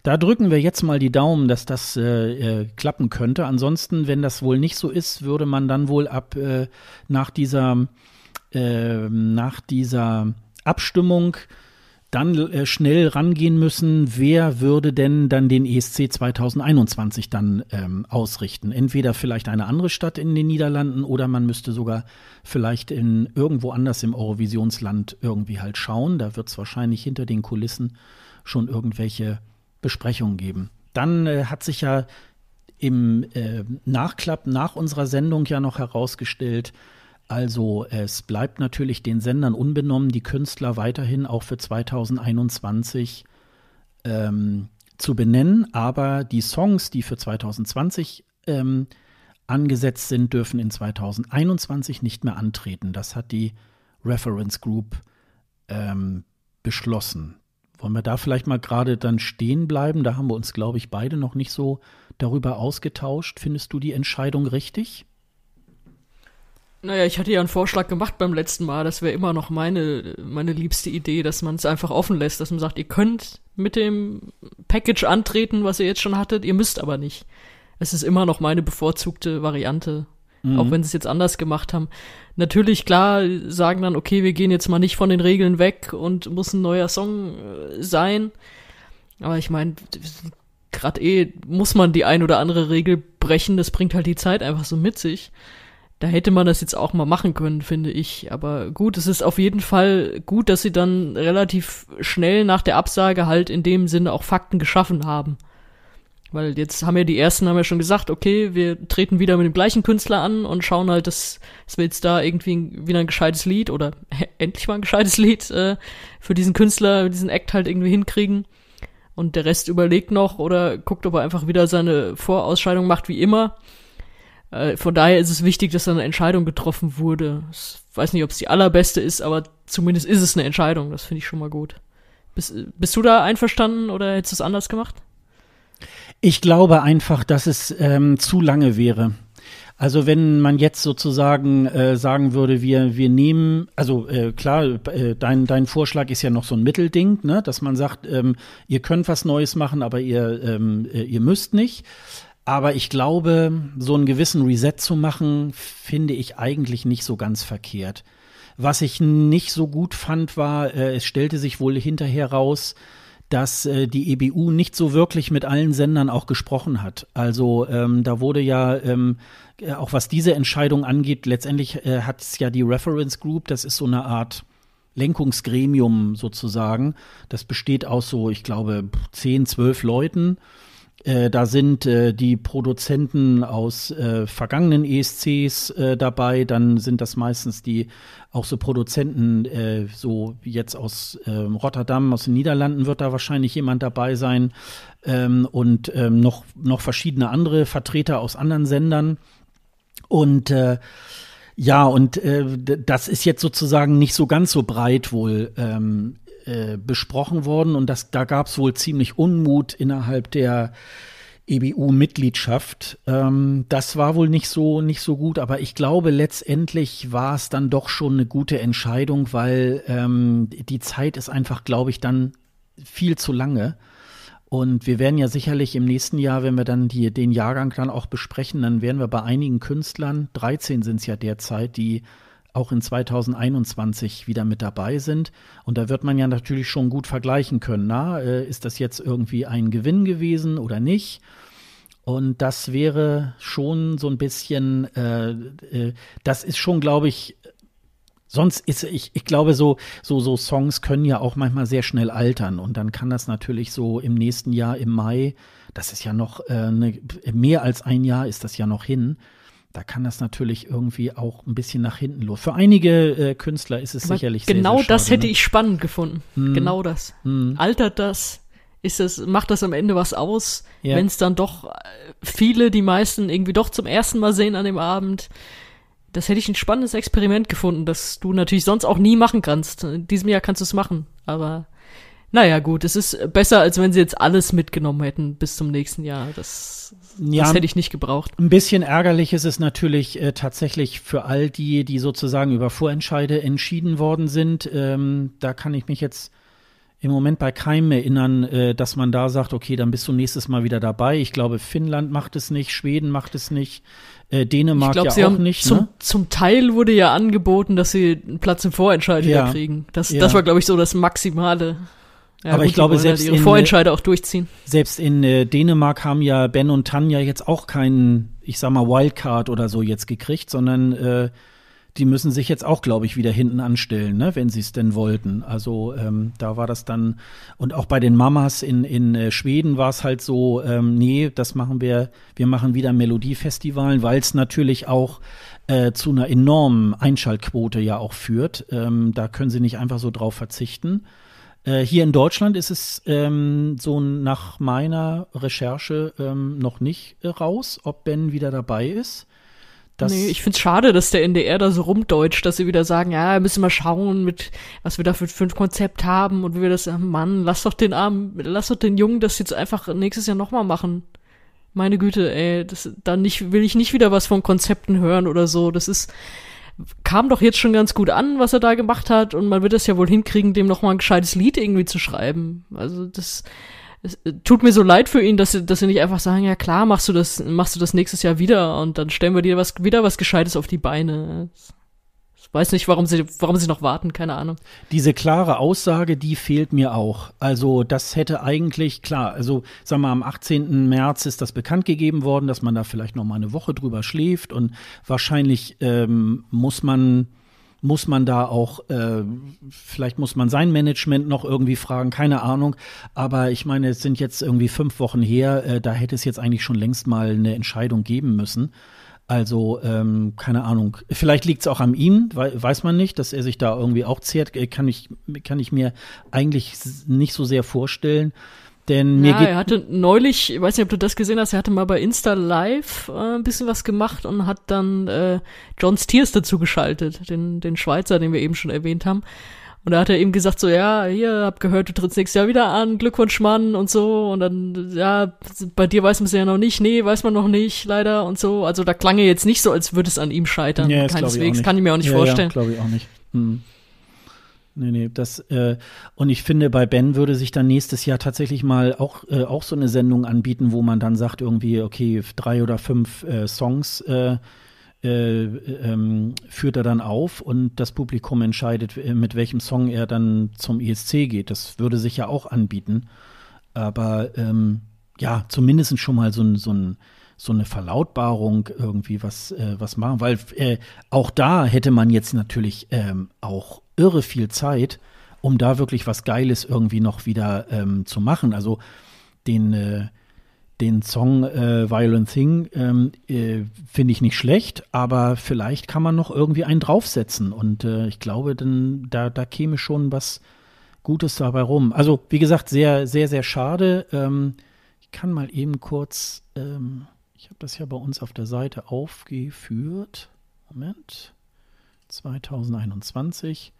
A: Da drücken wir jetzt mal die Daumen, dass das äh, äh, klappen könnte. Ansonsten, wenn das wohl nicht so ist, würde man dann wohl ab äh, nach dieser äh, nach dieser Abstimmung dann äh, schnell rangehen müssen, wer würde denn dann den ESC 2021 dann ähm, ausrichten? Entweder vielleicht eine andere Stadt in den Niederlanden oder man müsste sogar vielleicht in irgendwo anders im Eurovisionsland irgendwie halt schauen. Da wird es wahrscheinlich hinter den Kulissen schon irgendwelche Besprechungen geben. Dann äh, hat sich ja im äh, Nachklapp nach unserer Sendung ja noch herausgestellt. Also äh, es bleibt natürlich den Sendern unbenommen, die Künstler weiterhin auch für 2021 ähm, zu benennen. Aber die Songs, die für 2020 ähm, angesetzt sind, dürfen in 2021 nicht mehr antreten. Das hat die Reference Group ähm, beschlossen. Wollen wir da vielleicht mal gerade dann stehen bleiben? Da haben wir uns, glaube ich, beide noch nicht so äh, darüber ausgetauscht. Findest du die Entscheidung richtig?
B: Naja, ich hatte ja einen Vorschlag gemacht beim letzten Mal, das wäre immer noch meine, meine liebste Idee, dass man es einfach offen lässt, dass man sagt, ihr könnt mit dem Package antreten, was ihr jetzt schon hattet, ihr müsst aber nicht. Es ist immer noch meine bevorzugte Variante, mhm. auch wenn sie es jetzt anders gemacht haben. Natürlich, klar, sagen dann, okay, wir gehen jetzt mal nicht von den Regeln weg und muss ein neuer Song äh, sein. Aber ich meine, gerade eh muss man die ein oder andere Regel brechen, das bringt halt die Zeit einfach so mit sich. Da hätte man das jetzt auch mal machen können, finde ich. Aber gut, es ist auf jeden Fall gut, dass sie dann relativ schnell nach der Absage halt in dem Sinne auch Fakten geschaffen haben. Weil jetzt haben ja die ersten haben ja schon gesagt, okay, wir treten wieder mit dem gleichen Künstler an und schauen halt, dass, dass wir jetzt da irgendwie wieder ein gescheites Lied oder endlich mal ein gescheites Lied äh, für diesen Künstler, diesen Act halt irgendwie hinkriegen und der Rest überlegt noch oder guckt, ob er einfach wieder seine Vorausscheidung macht, wie immer. Äh, von daher ist es wichtig, dass da eine Entscheidung getroffen wurde. Ich weiß nicht, ob es die allerbeste ist, aber zumindest ist es eine Entscheidung. Das finde ich schon mal gut. Bist, bist du da einverstanden oder hättest du es anders gemacht?
A: Ich glaube einfach, dass es ähm, zu lange wäre. Also wenn man jetzt sozusagen äh, sagen würde, wir, wir nehmen, also äh, klar, äh, dein, dein Vorschlag ist ja noch so ein Mittelding, ne? dass man sagt, ähm, ihr könnt was Neues machen, aber ihr, ähm, äh, ihr müsst nicht. Aber ich glaube, so einen gewissen Reset zu machen, finde ich eigentlich nicht so ganz verkehrt. Was ich nicht so gut fand, war, äh, es stellte sich wohl hinterher raus, dass äh, die EBU nicht so wirklich mit allen Sendern auch gesprochen hat. Also ähm, da wurde ja ähm, äh, auch was diese Entscheidung angeht, letztendlich äh, hat es ja die Reference Group, das ist so eine Art Lenkungsgremium sozusagen. Das besteht aus so, ich glaube, 10, 12 Leuten. Äh, da sind äh, die Produzenten aus äh, vergangenen ESCs äh, dabei. Dann sind das meistens die auch so Produzenten, äh, so jetzt aus ähm, Rotterdam, aus den Niederlanden wird da wahrscheinlich jemand dabei sein. Ähm, und ähm, noch, noch verschiedene andere Vertreter aus anderen Sendern. Und ja, und das ist jetzt sozusagen nicht so ganz so breit wohl ähm, äh, besprochen worden und das, da gab es wohl ziemlich Unmut innerhalb der EBU-Mitgliedschaft. Ähm, das war wohl nicht so, nicht so gut, aber ich glaube, letztendlich war es dann doch schon eine gute Entscheidung, weil ähm, die Zeit ist einfach, glaube ich, dann viel zu lange. Und wir werden ja sicherlich im nächsten Jahr, wenn wir dann die, den Jahrgang dann auch besprechen, dann werden wir bei einigen Künstlern, 13 sind es ja derzeit, die auch in 2021 wieder mit dabei sind. Und da wird man ja natürlich schon gut vergleichen können. Na, äh, ist das jetzt irgendwie ein Gewinn gewesen oder nicht? Und das wäre schon so ein bisschen, äh, äh, das ist schon, glaube ich, sonst ist ich, ich glaube, so, so, so Songs können ja auch manchmal sehr schnell altern. Und dann kann das natürlich so im nächsten Jahr, im Mai, das ist ja noch äh, ne, mehr als ein Jahr ist das ja noch hin da kann das natürlich irgendwie auch ein bisschen nach hinten los. Für einige äh, Künstler ist es Aber sicherlich genau sehr, sehr das hätte ne?
B: ich spannend gefunden. Mm. Genau das. Mm. Altert das? Ist das macht das am Ende was aus, ja. wenn es dann doch äh, viele, die meisten irgendwie doch zum ersten Mal sehen an dem Abend? Das hätte ich ein spannendes Experiment gefunden, das du natürlich sonst auch nie machen kannst. In diesem Jahr kannst du es machen, aber naja, gut, es ist besser, als wenn sie jetzt alles mitgenommen hätten bis zum nächsten Jahr. Das, ja, das hätte ich nicht gebraucht. Ein bisschen ärgerlich ist es natürlich
A: äh, tatsächlich für all die, die sozusagen über Vorentscheide entschieden worden sind. Ähm, da kann ich mich jetzt im Moment bei keinem erinnern, äh, dass man da sagt, okay, dann bist du nächstes Mal wieder dabei. Ich glaube, Finnland macht es nicht, Schweden macht es nicht, äh, Dänemark glaub, ja sie auch haben, nicht.
B: Zum, ne? zum Teil wurde ja angeboten, dass sie einen Platz im Vorentscheid ja. wieder kriegen. Das, ja. das war, glaube ich, so das Maximale. Ja, aber gut, ich glaube, selbst ihre in, äh, Vorentscheide auch durchziehen.
A: Selbst in äh, Dänemark haben ja Ben und Tanja jetzt auch keinen, ich sag mal, Wildcard oder so jetzt gekriegt, sondern äh, die müssen sich jetzt auch, glaube ich, wieder hinten anstellen, ne, wenn sie es denn wollten. Also ähm, da war das dann, und auch bei den Mamas in, in äh, Schweden war es halt so, ähm, nee, das machen wir, wir machen wieder Melodiefestivalen, weil es natürlich auch äh, zu einer enormen Einschaltquote ja auch führt. Ähm, da können sie nicht einfach so drauf verzichten. Äh, hier in Deutschland ist es ähm, so nach meiner
B: Recherche ähm, noch nicht äh,
A: raus, ob Ben wieder dabei ist. Das nee, ich find's
B: schade, dass der NDR da so rumdeutscht, dass sie wieder sagen, ja, müssen wir schauen, mit was wir da für, für ein Konzept haben und wie wir das, Mann, lass doch den armen, lass doch den Jungen das jetzt einfach nächstes Jahr nochmal machen. Meine Güte, ey, das, da nicht, will ich nicht wieder was von Konzepten hören oder so. Das ist, kam doch jetzt schon ganz gut an, was er da gemacht hat und man wird es ja wohl hinkriegen, dem noch mal ein gescheites Lied irgendwie zu schreiben. Also das, das äh, tut mir so leid für ihn, dass sie, dass sie nicht einfach sagen, ja klar, machst du das, machst du das nächstes Jahr wieder und dann stellen wir dir was wieder was Gescheites auf die Beine. Das weiß nicht, warum sie, warum sie noch warten, keine Ahnung. Diese
A: klare Aussage, die fehlt mir auch. Also das hätte eigentlich, klar, also sagen wir mal, am 18. März ist das bekannt gegeben worden, dass man da vielleicht noch mal eine Woche drüber schläft und wahrscheinlich ähm, muss man muss man da auch, äh, vielleicht muss man sein Management noch irgendwie fragen, keine Ahnung. Aber ich meine, es sind jetzt irgendwie fünf Wochen her, äh, da hätte es jetzt eigentlich schon längst mal eine Entscheidung geben müssen. Also, ähm, keine Ahnung. Vielleicht liegt es auch an ihm, weiß man nicht, dass er sich da irgendwie auch zehrt. Äh, kann ich, kann ich mir eigentlich nicht so sehr vorstellen. Denn mir ja, geht er
B: hatte neulich, ich weiß nicht, ob du das gesehen hast, er hatte mal bei Insta Live äh, ein bisschen was gemacht und hat dann äh, John Steers dazu geschaltet, den, den Schweizer, den wir eben schon erwähnt haben. Und da hat er eben gesagt so, ja, hier, hab gehört, du trittst nächstes Jahr wieder an, Glückwunsch, Mann und so. Und dann, ja, bei dir weiß man es ja noch nicht, nee, weiß man noch nicht, leider und so. Also da klang er jetzt nicht so, als würde es an ihm scheitern. Ja, Keineswegs, kann ich mir auch nicht ja, vorstellen. Ja,
A: glaube ich auch nicht. Hm. Nee, nee, das, äh, und ich finde, bei Ben würde sich dann nächstes Jahr tatsächlich mal auch, äh, auch so eine Sendung anbieten, wo man dann sagt, irgendwie, okay, drei oder fünf äh, Songs äh, äh, ähm, führt er dann auf und das Publikum entscheidet, äh, mit welchem Song er dann zum ESC geht. Das würde sich ja auch anbieten. Aber ähm, ja, zumindest schon mal so, so, so eine Verlautbarung irgendwie was, äh, was machen. Weil äh, auch da hätte man jetzt natürlich ähm, auch irre viel Zeit, um da wirklich was Geiles irgendwie noch wieder ähm, zu machen. Also den äh, den Song äh, Violent Thing ähm, äh, finde ich nicht schlecht, aber vielleicht kann man noch irgendwie einen draufsetzen. Und äh, ich glaube, dann, da, da käme schon was Gutes dabei rum. Also, wie gesagt, sehr, sehr, sehr schade. Ähm, ich kann mal eben kurz, ähm, ich habe das ja bei uns auf der Seite aufgeführt. Moment. 2021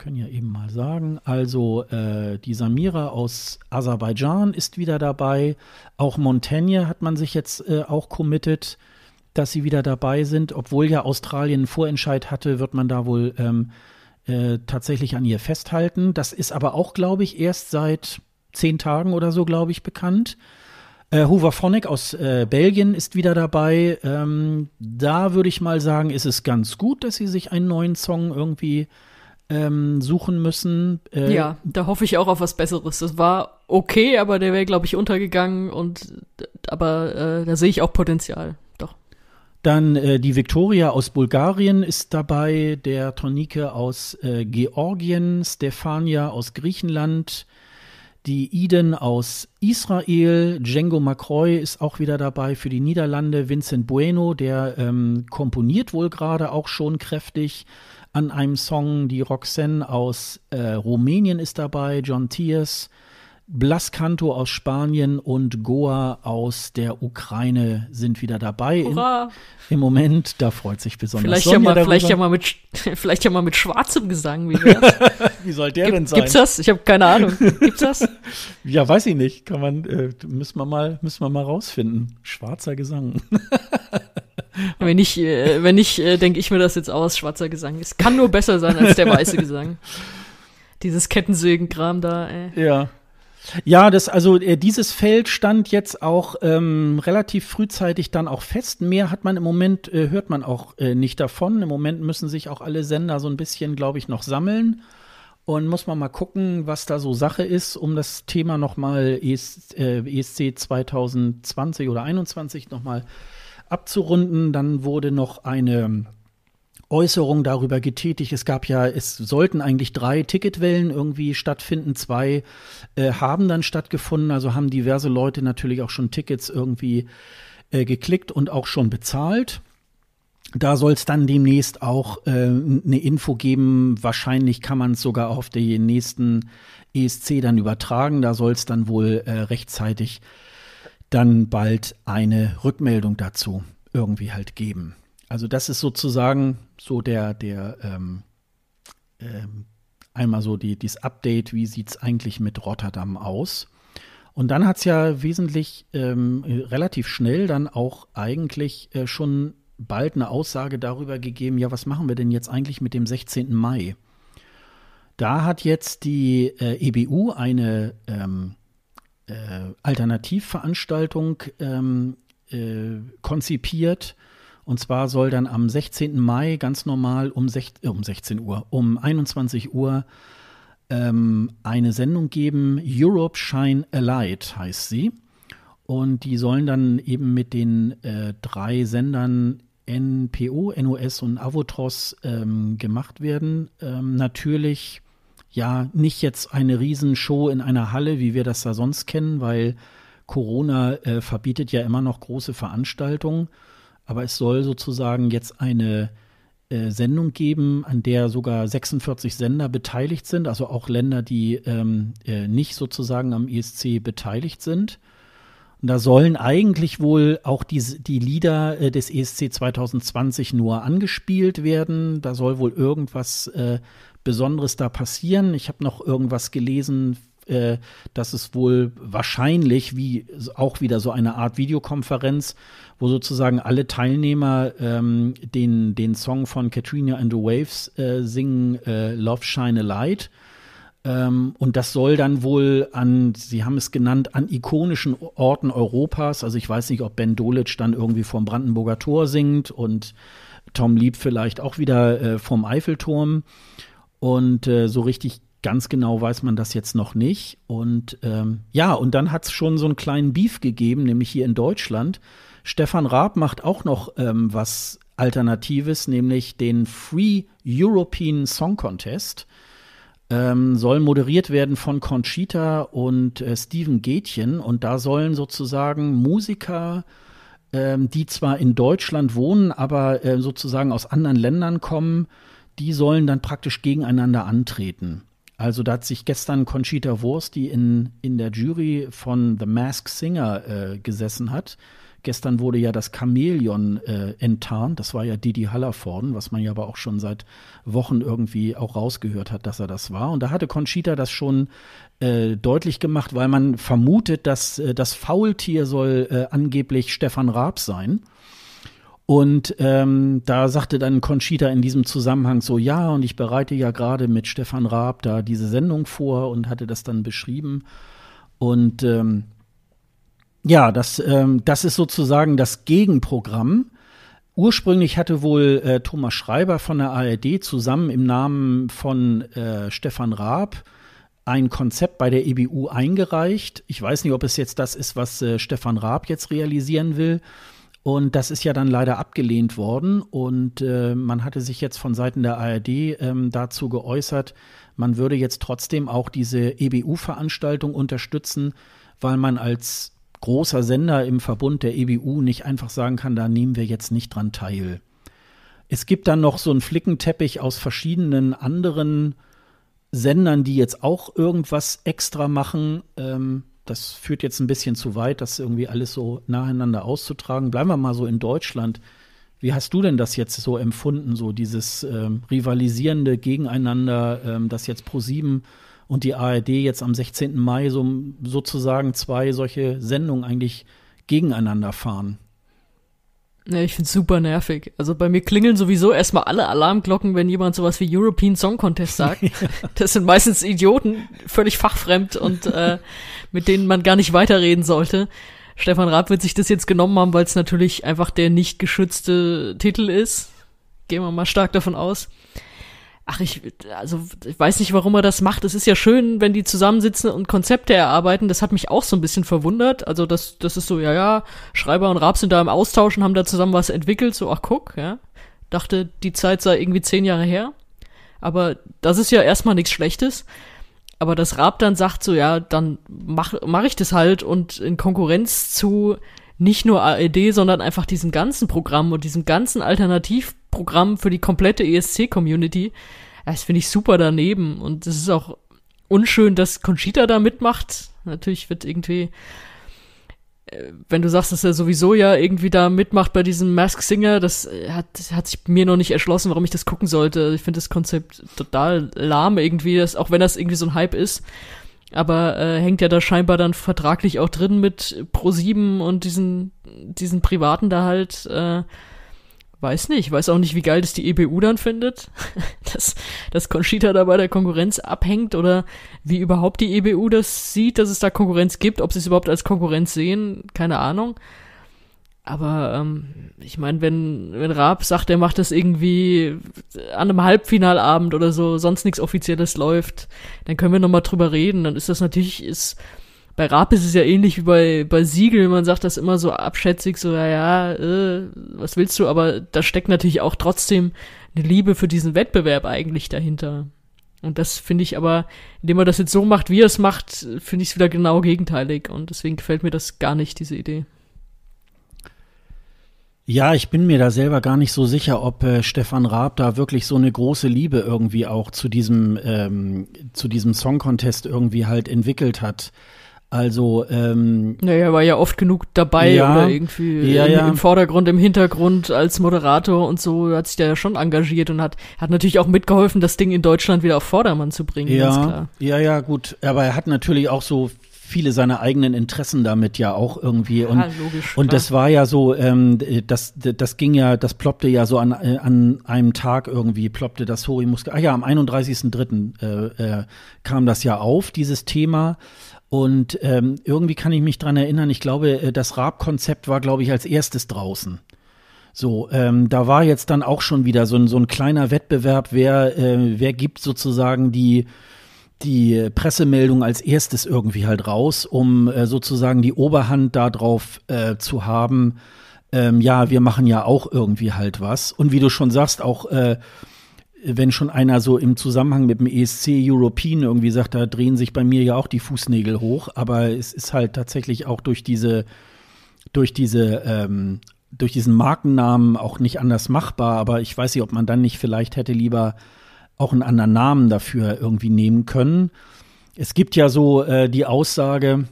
A: können ja eben mal sagen. Also äh, die Samira aus Aserbaidschan ist wieder dabei. Auch Montaigne hat man sich jetzt äh, auch committed, dass sie wieder dabei sind. Obwohl ja Australien einen Vorentscheid hatte, wird man da wohl ähm, äh, tatsächlich an ihr festhalten. Das ist aber auch, glaube ich, erst seit zehn Tagen oder so, glaube ich, bekannt. Äh, Hoover Phonic aus äh, Belgien ist wieder dabei. Ähm, da würde ich mal sagen, ist es ganz gut, dass sie sich einen neuen Song irgendwie ähm, suchen müssen. Äh, ja,
B: da hoffe ich auch auf was Besseres. Das war okay, aber der wäre, glaube ich, untergegangen und aber äh, da sehe ich auch Potenzial. Doch.
A: Dann äh, die Viktoria aus Bulgarien ist dabei, der Tonike aus äh, Georgien, Stefania aus Griechenland, die Iden aus Israel, Django McCoy ist auch wieder dabei für die Niederlande, Vincent Bueno, der ähm, komponiert wohl gerade auch schon kräftig an einem Song. Die Roxanne aus äh, Rumänien ist dabei, John Tears, Blas Canto aus Spanien und Goa aus der Ukraine sind wieder dabei. In, Im Moment, da freut sich besonders. Vielleicht, Sonja ja, mal, vielleicht, ja, mal,
B: mit, vielleicht ja mal mit schwarzem Gesang, wie wie soll der Gib, denn sein? Gibt's das? Ich habe keine Ahnung. Gibt's das?
A: ja, weiß ich nicht. Kann man, äh, müssen wir mal, müssen wir mal rausfinden. Schwarzer Gesang.
B: Wenn ich, äh, wenn ich, äh, denke ich mir das jetzt aus, schwarzer Gesang. Es kann nur besser sein als der weiße Gesang. Dieses Kettensägen-Kram da, ey.
A: Ja. Ja, das, also äh, dieses Feld stand jetzt auch ähm, relativ frühzeitig dann auch fest. Mehr hat man im Moment, äh, hört man auch äh, nicht davon. Im Moment müssen sich auch alle Sender so ein bisschen, glaube ich, noch sammeln. Und muss man mal gucken, was da so Sache ist, um das Thema nochmal ES, ESC 2020 oder 2021 nochmal mal abzurunden. Dann wurde noch eine Äußerung darüber getätigt. Es gab ja, es sollten eigentlich drei Ticketwellen irgendwie stattfinden. Zwei äh, haben dann stattgefunden. Also haben diverse Leute natürlich auch schon Tickets irgendwie äh, geklickt und auch schon bezahlt. Da soll es dann demnächst auch äh, eine Info geben. Wahrscheinlich kann man es sogar auf den nächsten ESC dann übertragen. Da soll es dann wohl äh, rechtzeitig äh, dann bald eine Rückmeldung dazu irgendwie halt geben. Also das ist sozusagen so der, der ähm, ähm, einmal so die, dieses Update, wie sieht es eigentlich mit Rotterdam aus? Und dann hat es ja wesentlich ähm, relativ schnell dann auch eigentlich äh, schon bald eine Aussage darüber gegeben, ja, was machen wir denn jetzt eigentlich mit dem 16. Mai? Da hat jetzt die äh, EBU eine ähm, äh, Alternativveranstaltung ähm, äh, konzipiert. Und zwar soll dann am 16. Mai ganz normal um, sech, äh, um 16 Uhr, um 21 Uhr ähm, eine Sendung geben. Europe Shine a Light heißt sie. Und die sollen dann eben mit den äh, drei Sendern NPO, NOS und Avotros ähm, gemacht werden. Ähm, natürlich ja nicht jetzt eine Riesenshow in einer Halle, wie wir das da sonst kennen, weil Corona äh, verbietet ja immer noch große Veranstaltungen. Aber es soll sozusagen jetzt eine äh, Sendung geben, an der sogar 46 Sender beteiligt sind, also auch Länder, die ähm, äh, nicht sozusagen am ESC beteiligt sind. Und da sollen eigentlich wohl auch die, die Lieder äh, des ESC 2020 nur angespielt werden. Da soll wohl irgendwas äh, Besonderes da passieren. Ich habe noch irgendwas gelesen, äh, dass es wohl wahrscheinlich wie auch wieder so eine Art Videokonferenz, wo sozusagen alle Teilnehmer ähm, den, den Song von Katrina and the Waves äh, singen, äh, Love Shine a Light. Ähm, und das soll dann wohl an, Sie haben es genannt, an ikonischen Orten Europas. Also ich weiß nicht, ob Ben Dolitsch dann irgendwie vom Brandenburger Tor singt und Tom Lieb vielleicht auch wieder äh, vom Eiffelturm. Und äh, so richtig ganz genau weiß man das jetzt noch nicht. Und ähm, ja, und dann hat es schon so einen kleinen Beef gegeben, nämlich hier in Deutschland. Stefan Raab macht auch noch ähm, was Alternatives, nämlich den Free European Song Contest. Ähm, soll moderiert werden von Conchita und äh, Steven Gätchen. Und da sollen sozusagen Musiker, ähm, die zwar in Deutschland wohnen, aber äh, sozusagen aus anderen Ländern kommen, die sollen dann praktisch gegeneinander antreten. Also da hat sich gestern Conchita Wurst, die in, in der Jury von The Mask Singer äh, gesessen hat, gestern wurde ja das Chamäleon äh, enttarnt, das war ja Didi Hallervorden, was man ja aber auch schon seit Wochen irgendwie auch rausgehört hat, dass er das war. Und da hatte Conchita das schon äh, deutlich gemacht, weil man vermutet, dass äh, das Faultier soll äh, angeblich Stefan Raab sein. Und ähm, da sagte dann Conchita in diesem Zusammenhang so, ja, und ich bereite ja gerade mit Stefan Raab da diese Sendung vor und hatte das dann beschrieben. Und ähm, ja, das, ähm, das ist sozusagen das Gegenprogramm. Ursprünglich hatte wohl äh, Thomas Schreiber von der ARD zusammen im Namen von äh, Stefan Raab ein Konzept bei der EBU eingereicht. Ich weiß nicht, ob es jetzt das ist, was äh, Stefan Raab jetzt realisieren will. Und das ist ja dann leider abgelehnt worden. Und äh, man hatte sich jetzt von Seiten der ARD ähm, dazu geäußert, man würde jetzt trotzdem auch diese EBU-Veranstaltung unterstützen, weil man als großer Sender im Verbund der EBU nicht einfach sagen kann, da nehmen wir jetzt nicht dran teil. Es gibt dann noch so einen Flickenteppich aus verschiedenen anderen Sendern, die jetzt auch irgendwas extra machen. Ähm, das führt jetzt ein bisschen zu weit, das irgendwie alles so nacheinander auszutragen. Bleiben wir mal so in Deutschland. Wie hast du denn das jetzt so empfunden, so dieses ähm, rivalisierende Gegeneinander, ähm, das jetzt ProSieben und die ARD jetzt am 16. Mai so, sozusagen zwei solche Sendungen eigentlich gegeneinander fahren?
B: Ja, ich find's super nervig. Also bei mir klingeln sowieso erstmal alle Alarmglocken, wenn jemand sowas wie European Song Contest sagt. Ja. Das sind meistens Idioten, völlig fachfremd und äh, mit denen man gar nicht weiterreden sollte. Stefan Raab wird sich das jetzt genommen haben, weil es natürlich einfach der nicht geschützte Titel ist. Gehen wir mal stark davon aus ach, ich, also, ich weiß nicht, warum er das macht. Es ist ja schön, wenn die zusammensitzen und Konzepte erarbeiten. Das hat mich auch so ein bisschen verwundert. Also, das, das ist so, ja, ja, Schreiber und Raab sind da im Austausch und haben da zusammen was entwickelt. So, ach, guck, ja. Dachte, die Zeit sei irgendwie zehn Jahre her. Aber das ist ja erstmal nichts Schlechtes. Aber das Raab dann sagt, so, ja, dann mach, mach ich das halt und in Konkurrenz zu nicht nur ARD, e sondern einfach diesem ganzen Programm und diesem ganzen Alternativ Programm für die komplette ESC-Community. Das finde ich super daneben und es ist auch unschön, dass Conchita da mitmacht. Natürlich wird irgendwie, äh, wenn du sagst, dass er sowieso ja irgendwie da mitmacht bei diesem Mask Singer, das äh, hat, hat sich mir noch nicht erschlossen, warum ich das gucken sollte. Ich finde das Konzept total lahm irgendwie, dass, auch wenn das irgendwie so ein Hype ist. Aber äh, hängt ja da scheinbar dann vertraglich auch drin mit Pro7 und diesen, diesen Privaten da halt. Äh, weiß nicht, weiß auch nicht, wie geil das die EBU dann findet, dass, dass Conchita da bei der Konkurrenz abhängt oder wie überhaupt die EBU das sieht, dass es da Konkurrenz gibt, ob sie es überhaupt als Konkurrenz sehen, keine Ahnung. Aber ähm, ich meine, wenn, wenn Raab sagt, er macht das irgendwie an einem Halbfinalabend oder so, sonst nichts Offizielles läuft, dann können wir nochmal drüber reden. Dann ist das natürlich, ist bei Raab ist es ja ähnlich wie bei, bei Siegel, man sagt das immer so abschätzig, so, ja, ja, äh, was willst du, aber da steckt natürlich auch trotzdem eine Liebe für diesen Wettbewerb eigentlich dahinter. Und das finde ich aber, indem man das jetzt so macht, wie er es macht, finde ich es wieder genau gegenteilig. Und deswegen gefällt mir das gar nicht, diese Idee.
A: Ja, ich bin mir da selber gar nicht so sicher, ob äh, Stefan Raab da wirklich so eine große Liebe irgendwie auch zu diesem, ähm, zu diesem Song Contest irgendwie halt entwickelt hat. Also, ähm,
B: Naja, er war ja oft genug dabei ja, oder irgendwie ja, ja. im, Vordergrund, im Hintergrund als Moderator und so hat sich der ja schon engagiert und hat, hat natürlich auch mitgeholfen, das Ding in Deutschland wieder auf Vordermann zu bringen, ja, ganz klar.
A: Ja, ja, gut. Aber er hat natürlich auch so viele seiner eigenen Interessen damit ja auch irgendwie. Und, ja, logisch, und das war ja so, ähm, das, das ging ja, das ploppte ja so an, an einem Tag irgendwie, ploppte das Hori Muskel Ah ja, am 31.3. Äh, äh, kam das ja auf, dieses Thema. Und ähm, irgendwie kann ich mich dran erinnern, ich glaube, äh, das Raab-Konzept war, glaube ich, als erstes draußen. So, ähm, da war jetzt dann auch schon wieder so ein, so ein kleiner Wettbewerb, wer, äh, wer gibt sozusagen die, die Pressemeldung als erstes irgendwie halt raus, um äh, sozusagen die Oberhand darauf äh, zu haben, ähm, ja, wir machen ja auch irgendwie halt was. Und wie du schon sagst, auch äh, wenn schon einer so im Zusammenhang mit dem ESC European irgendwie sagt, da drehen sich bei mir ja auch die Fußnägel hoch, aber es ist halt tatsächlich auch durch diese, durch diese, ähm, durch diesen Markennamen auch nicht anders machbar, aber ich weiß nicht, ob man dann nicht vielleicht hätte lieber auch einen anderen Namen dafür irgendwie nehmen können. Es gibt ja so äh, die Aussage,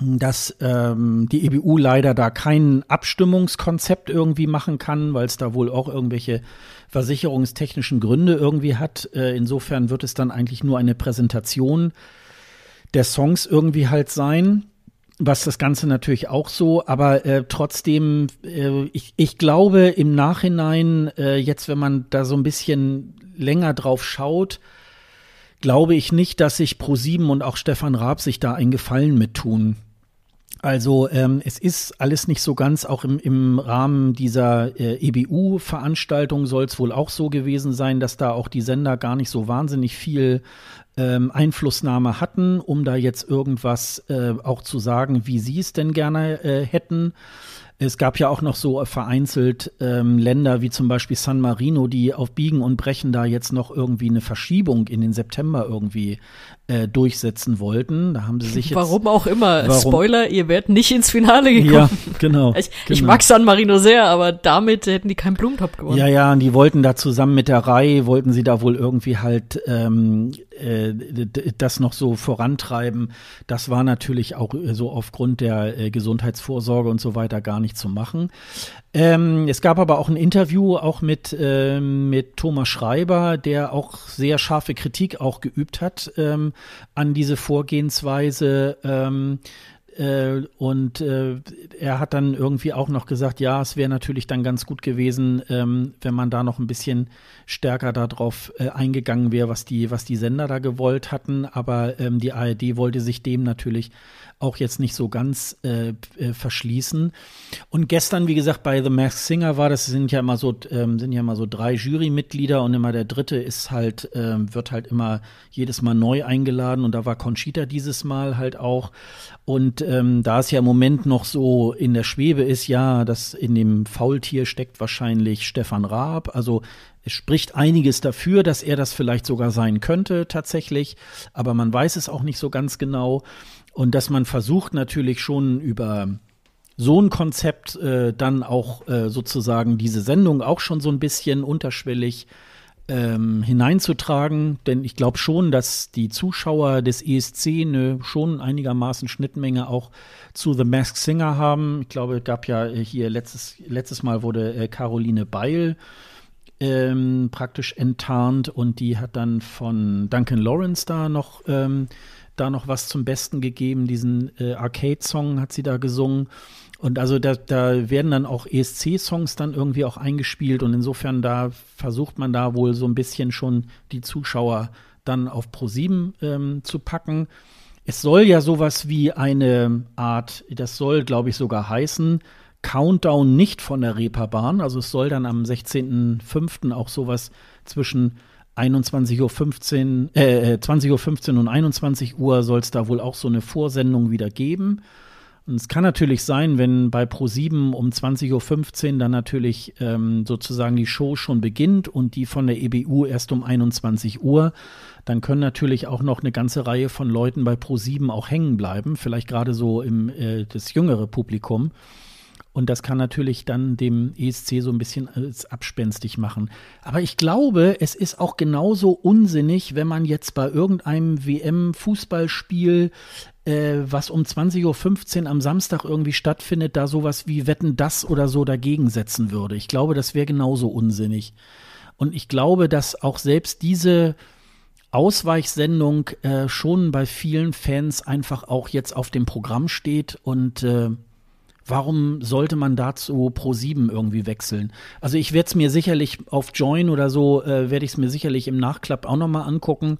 A: dass ähm, die EBU leider da kein Abstimmungskonzept irgendwie machen kann, weil es da wohl auch irgendwelche versicherungstechnischen Gründe irgendwie hat. Äh, insofern wird es dann eigentlich nur eine Präsentation der Songs irgendwie halt sein. Was das Ganze natürlich auch so, aber äh, trotzdem, äh, ich, ich glaube im Nachhinein, äh, jetzt wenn man da so ein bisschen länger drauf schaut, glaube ich nicht, dass sich ProSieben und auch Stefan Raab sich da einen Gefallen mit tun. Also ähm, es ist alles nicht so ganz, auch im, im Rahmen dieser äh, EBU-Veranstaltung soll es wohl auch so gewesen sein, dass da auch die Sender gar nicht so wahnsinnig viel ähm, Einflussnahme hatten, um da jetzt irgendwas äh, auch zu sagen, wie sie es denn gerne äh, hätten. Es gab ja auch noch so vereinzelt ähm, Länder wie zum Beispiel San Marino, die auf Biegen und Brechen da jetzt noch irgendwie eine Verschiebung in den September irgendwie äh, durchsetzen wollten. Da haben sie sich jetzt, Warum auch immer. Warum? Spoiler,
B: ihr werdet nicht ins Finale gekommen. Ja, genau. Ich, genau. ich, mag San Marino sehr, aber damit hätten die keinen Blumentopf gewonnen. Ja,
A: ja, und die wollten da zusammen mit der Reihe, wollten sie da wohl irgendwie halt ähm, äh, das noch so vorantreiben. Das war natürlich auch äh, so aufgrund der äh, Gesundheitsvorsorge und so weiter gar nicht zu machen. Ähm, es gab aber auch ein Interview auch mit, ähm, mit Thomas Schreiber, der auch sehr scharfe Kritik auch geübt hat ähm, an diese Vorgehensweise. Ähm, äh, und äh, er hat dann irgendwie auch noch gesagt, ja, es wäre natürlich dann ganz gut gewesen, ähm, wenn man da noch ein bisschen stärker darauf äh, eingegangen wäre, was die, was die Sender da gewollt hatten. Aber ähm, die ARD wollte sich dem natürlich auch jetzt nicht so ganz äh, äh, verschließen. Und gestern, wie gesagt, bei The Masked Singer war das sind ja immer so ähm, sind ja immer so drei Jurymitglieder und immer der dritte ist halt ähm, wird halt immer jedes Mal neu eingeladen und da war Conchita dieses Mal halt auch und ähm, da es ja im Moment noch so in der Schwebe ist, ja, das in dem Faultier steckt wahrscheinlich Stefan Raab, also es spricht einiges dafür, dass er das vielleicht sogar sein könnte tatsächlich, aber man weiß es auch nicht so ganz genau. Und dass man versucht natürlich schon über so ein Konzept äh, dann auch äh, sozusagen diese Sendung auch schon so ein bisschen unterschwellig ähm, hineinzutragen, denn ich glaube schon, dass die Zuschauer des ESC eine schon einigermaßen Schnittmenge auch zu The Masked Singer haben. Ich glaube, es gab ja äh, hier letztes, letztes Mal wurde äh, Caroline Beil ähm, praktisch enttarnt und die hat dann von Duncan Lawrence da noch ähm, da noch was zum Besten gegeben. Diesen äh, Arcade-Song hat sie da gesungen. Und also da, da werden dann auch ESC-Songs dann irgendwie auch eingespielt. Und insofern da versucht man da wohl so ein bisschen schon die Zuschauer dann auf ProSieben ähm, zu packen. Es soll ja sowas wie eine Art, das soll, glaube ich, sogar heißen, Countdown nicht von der Reeperbahn. Also es soll dann am 16.05. auch sowas zwischen 21.15 Uhr, äh, 20.15 äh, Uhr und 21 Uhr soll es da wohl auch so eine Vorsendung wieder geben. Und es kann natürlich sein, wenn bei Pro7 um 20.15 Uhr dann natürlich ähm, sozusagen die Show schon beginnt und die von der EBU erst um 21 Uhr, dann können natürlich auch noch eine ganze Reihe von Leuten bei Pro7 auch hängen bleiben, vielleicht gerade so im äh, das jüngere Publikum. Und das kann natürlich dann dem ESC so ein bisschen abspenstig machen. Aber ich glaube, es ist auch genauso unsinnig, wenn man jetzt bei irgendeinem WM-Fußballspiel äh, was um 20.15 Uhr am Samstag irgendwie stattfindet, da sowas wie Wetten das oder so dagegen setzen würde. Ich glaube, das wäre genauso unsinnig. Und ich glaube, dass auch selbst diese Ausweichsendung äh, schon bei vielen Fans einfach auch jetzt auf dem Programm steht und äh, warum sollte man dazu Pro7 irgendwie wechseln? Also ich werde es mir sicherlich auf Join oder so, äh, werde ich es mir sicherlich im Nachklapp auch nochmal angucken.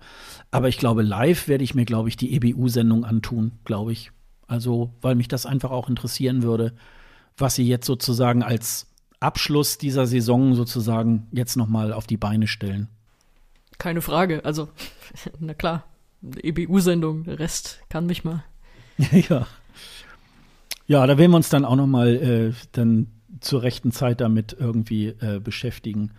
A: Aber ich glaube, live werde ich mir, glaube ich, die EBU-Sendung antun, glaube ich. Also, weil mich das einfach auch interessieren würde, was sie jetzt sozusagen als Abschluss dieser Saison sozusagen jetzt nochmal auf die Beine stellen.
B: Keine Frage. Also, na klar, EBU-Sendung, Rest kann mich mal.
A: ja. Ja, da werden wir uns dann auch nochmal äh, dann zur rechten Zeit damit irgendwie äh, beschäftigen.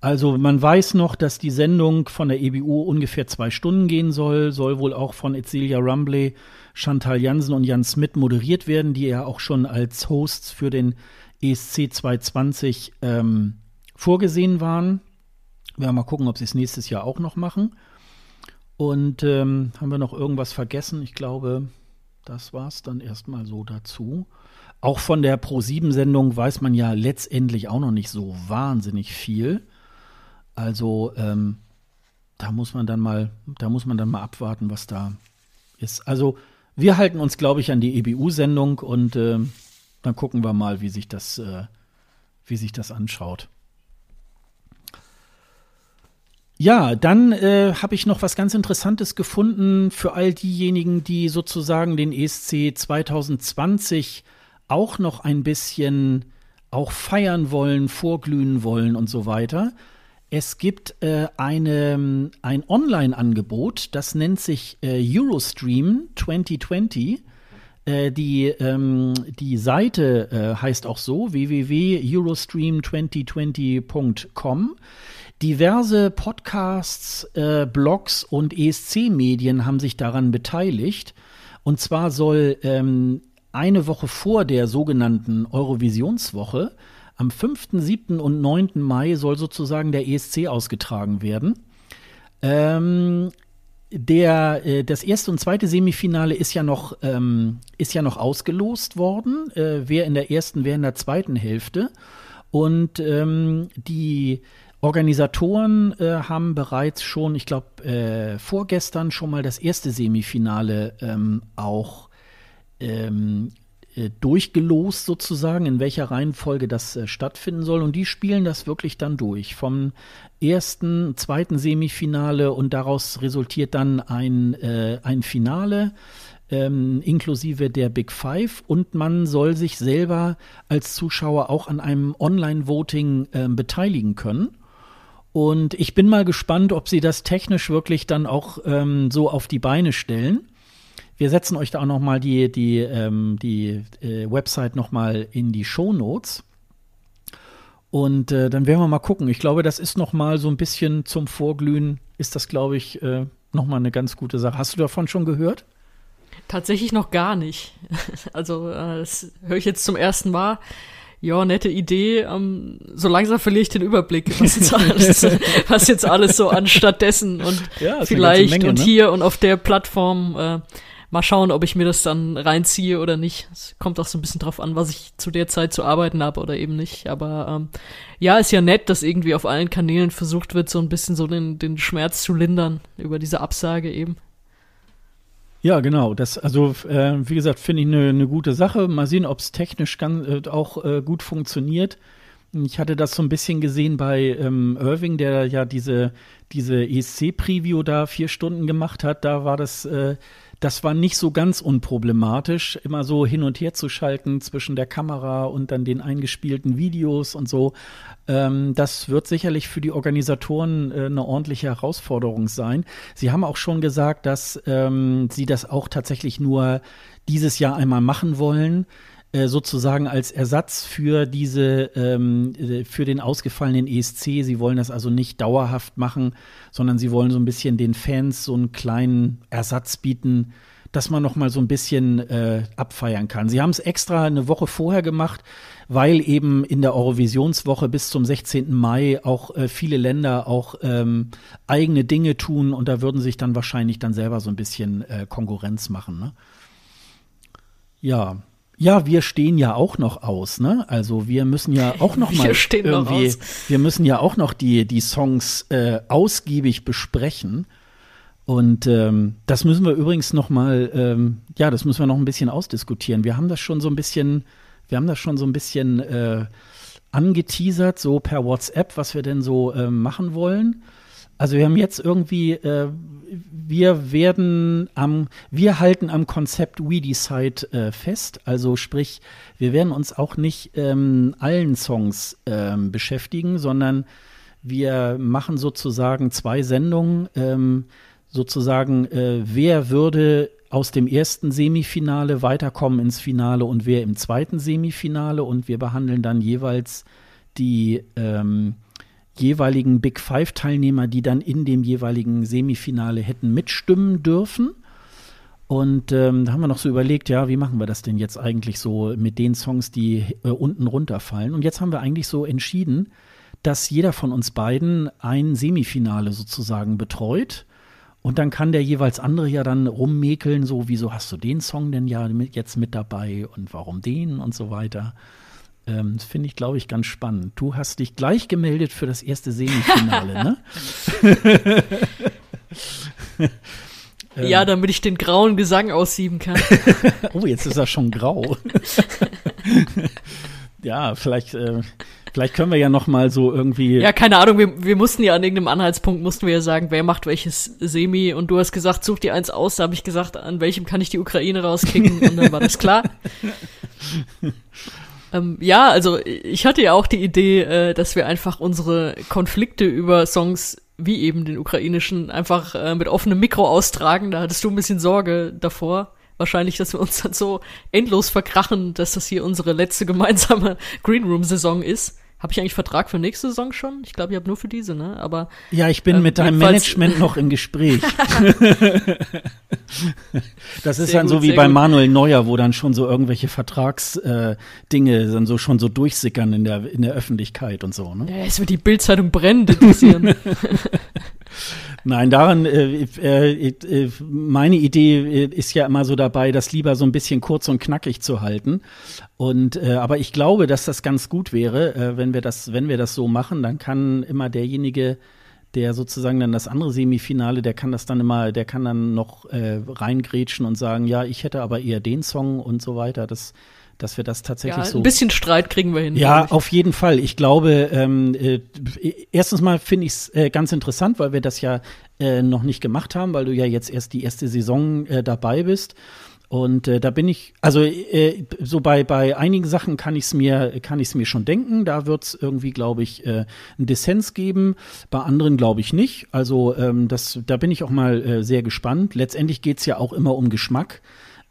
A: Also man weiß noch, dass die Sendung von der EBU ungefähr zwei Stunden gehen soll, soll wohl auch von Ezelia Rumbley, Chantal Jansen und Jan Smith moderiert werden, die ja auch schon als Hosts für den ESC 220 ähm, vorgesehen waren. Wir werden mal gucken, ob sie es nächstes Jahr auch noch machen. Und ähm, haben wir noch irgendwas vergessen? Ich glaube, das war es dann erstmal so dazu. Auch von der Pro-7-Sendung weiß man ja letztendlich auch noch nicht so wahnsinnig viel. Also ähm, da muss man dann mal, da muss man dann mal abwarten, was da ist. Also wir halten uns, glaube ich, an die EBU-Sendung und äh, dann gucken wir mal, wie sich das, äh, wie sich das anschaut. Ja, dann äh, habe ich noch was ganz Interessantes gefunden für all diejenigen, die sozusagen den ESC 2020 auch noch ein bisschen auch feiern wollen, vorglühen wollen und so weiter. Es gibt äh, eine, ein Online-Angebot, das nennt sich äh, Eurostream 2020. Äh, die, ähm, die Seite äh, heißt auch so www.eurostream2020.com. Diverse Podcasts, äh, Blogs und ESC-Medien haben sich daran beteiligt. Und zwar soll ähm, eine Woche vor der sogenannten Eurovisionswoche, am 5., 7. und 9. Mai soll sozusagen der ESC ausgetragen werden. Ähm, der, äh, das erste und zweite Semifinale ist ja noch, ähm, ist ja noch ausgelost worden. Äh, wer in der ersten, wer in der zweiten Hälfte. Und ähm, die Organisatoren äh, haben bereits schon, ich glaube, äh, vorgestern schon mal das erste Semifinale ähm, auch ähm, äh, durchgelost sozusagen, in welcher Reihenfolge das äh, stattfinden soll. Und die spielen das wirklich dann durch. Vom ersten, zweiten Semifinale und daraus resultiert dann ein, äh, ein Finale. Ähm, inklusive der Big Five und man soll sich selber als Zuschauer auch an einem Online-Voting äh, beteiligen können. Und ich bin mal gespannt, ob sie das technisch wirklich dann auch ähm, so auf die Beine stellen. Wir setzen euch da auch noch mal die, die, ähm, die äh, Website noch mal in die Show Notes. Und äh, dann werden wir mal gucken. Ich glaube, das ist noch mal so ein bisschen zum Vorglühen, ist das, glaube ich, äh, noch mal eine ganz gute Sache. Hast du davon schon gehört?
B: Tatsächlich noch gar nicht. also äh, das höre ich jetzt zum ersten Mal ja, nette Idee, um, ähm, so langsam verliere ich den Überblick, was jetzt alles, was jetzt alles so anstattdessen und ja, vielleicht Menge, und ne? hier und auf der Plattform. Äh, mal schauen, ob ich mir das dann reinziehe oder nicht. Es kommt auch so ein bisschen drauf an, was ich zu der Zeit zu arbeiten habe oder eben nicht. Aber ähm, ja, ist ja nett, dass irgendwie auf allen Kanälen versucht wird, so ein bisschen so den, den Schmerz zu lindern über diese Absage eben.
A: Ja, genau. Das, also, äh, wie gesagt, finde ich eine ne gute Sache. Mal sehen, ob es technisch ganz, äh, auch äh, gut funktioniert. Ich hatte das so ein bisschen gesehen bei ähm, Irving, der ja diese, diese ESC-Preview da vier Stunden gemacht hat. Da war das, äh, das war nicht so ganz unproblematisch, immer so hin und her zu schalten zwischen der Kamera und dann den eingespielten Videos und so. Ähm, das wird sicherlich für die Organisatoren äh, eine ordentliche Herausforderung sein. Sie haben auch schon gesagt, dass ähm, Sie das auch tatsächlich nur dieses Jahr einmal machen wollen äh, sozusagen als Ersatz für diese ähm, äh, für den ausgefallenen ESC. Sie wollen das also nicht dauerhaft machen, sondern sie wollen so ein bisschen den Fans so einen kleinen Ersatz bieten, dass man noch mal so ein bisschen äh, abfeiern kann. Sie haben es extra eine Woche vorher gemacht, weil eben in der Eurovisionswoche bis zum 16. Mai auch äh, viele Länder auch ähm, eigene Dinge tun und da würden sich dann wahrscheinlich dann selber so ein bisschen äh, Konkurrenz machen. Ne? Ja. Ja, wir stehen ja auch noch aus, ne? Also wir müssen ja auch noch mal wir irgendwie, noch wir müssen ja auch noch die, die Songs äh, ausgiebig besprechen. Und ähm, das müssen wir übrigens noch mal, ähm, ja, das müssen wir noch ein bisschen ausdiskutieren. Wir haben das schon so ein bisschen wir haben das schon so ein bisschen äh, angeteasert, so per WhatsApp, was wir denn so äh, machen wollen. Also wir haben jetzt irgendwie, äh, wir werden am, wir halten am Konzept We Decide äh, fest. Also sprich, wir werden uns auch nicht ähm, allen Songs ähm, beschäftigen, sondern wir machen sozusagen zwei Sendungen, ähm, sozusagen, äh, wer würde aus dem ersten Semifinale weiterkommen ins Finale und wer im zweiten Semifinale. Und wir behandeln dann jeweils die ähm, jeweiligen Big Five-Teilnehmer, die dann in dem jeweiligen Semifinale hätten mitstimmen dürfen. Und ähm, da haben wir noch so überlegt, ja, wie machen wir das denn jetzt eigentlich so mit den Songs, die äh, unten runterfallen? Und jetzt haben wir eigentlich so entschieden, dass jeder von uns beiden ein Semifinale sozusagen betreut und dann kann der jeweils andere ja dann rummäkeln, so, wieso hast du den Song denn ja mit, jetzt mit dabei und warum den und so weiter. Ähm, das finde ich, glaube ich, ganz spannend. Du hast dich gleich gemeldet für das erste Semifinale, ne? ja,
B: damit ich den grauen Gesang aussieben kann. oh,
A: jetzt ist er schon grau. ja, vielleicht äh, Vielleicht können wir ja noch mal so irgendwie. Ja,
B: keine Ahnung, wir, wir mussten ja an irgendeinem Anhaltspunkt, mussten wir ja sagen, wer macht welches Semi. Und du hast gesagt, such dir eins aus. Da habe ich gesagt, an welchem kann ich die Ukraine rauskicken. Und dann war das klar. ähm, ja, also ich hatte ja auch die Idee, äh, dass wir einfach unsere Konflikte über Songs wie eben den ukrainischen einfach äh, mit offenem Mikro austragen. Da hattest du ein bisschen Sorge davor wahrscheinlich, dass wir uns dann so endlos verkrachen, dass das hier unsere letzte gemeinsame greenroom Saison ist. Habe ich eigentlich Vertrag für nächste Saison schon? Ich glaube, ich habe nur für diese, ne? Aber ja, ich bin äh, mit deinem Management noch im Gespräch. das ist sehr dann gut, so wie bei gut.
A: Manuel Neuer, wo dann schon so irgendwelche Vertragsdinge äh, dann so schon so durchsickern in der in der Öffentlichkeit und so. Ne?
B: Ja, es wird die Bildzeitung brennen, interessieren.
A: Nein, daran, äh, äh, äh, äh meine Idee äh, ist ja immer so dabei, das lieber so ein bisschen kurz und knackig zu halten. Und, äh, aber ich glaube, dass das ganz gut wäre, wenn wir das, wenn wir das so machen, dann kann immer derjenige, der sozusagen dann das andere Semifinale, der kann das dann immer, der kann dann noch äh, reingrätschen und sagen, ja, ich hätte aber eher den Song und so weiter. Das, dass wir das tatsächlich ja, so. Ein bisschen Streit kriegen wir hin. Ja, auf jeden Fall. Ich glaube, ähm, äh, erstens mal finde ich es äh, ganz interessant, weil wir das ja äh, noch nicht gemacht haben, weil du ja jetzt erst die erste Saison äh, dabei bist. Und äh, da bin ich, also äh, so bei, bei einigen Sachen kann ich es mir, kann ich's mir schon denken. Da wird es irgendwie, glaube ich, äh, einen Dissens geben. Bei anderen glaube ich nicht. Also ähm, das, da bin ich auch mal äh, sehr gespannt. Letztendlich geht's ja auch immer um Geschmack.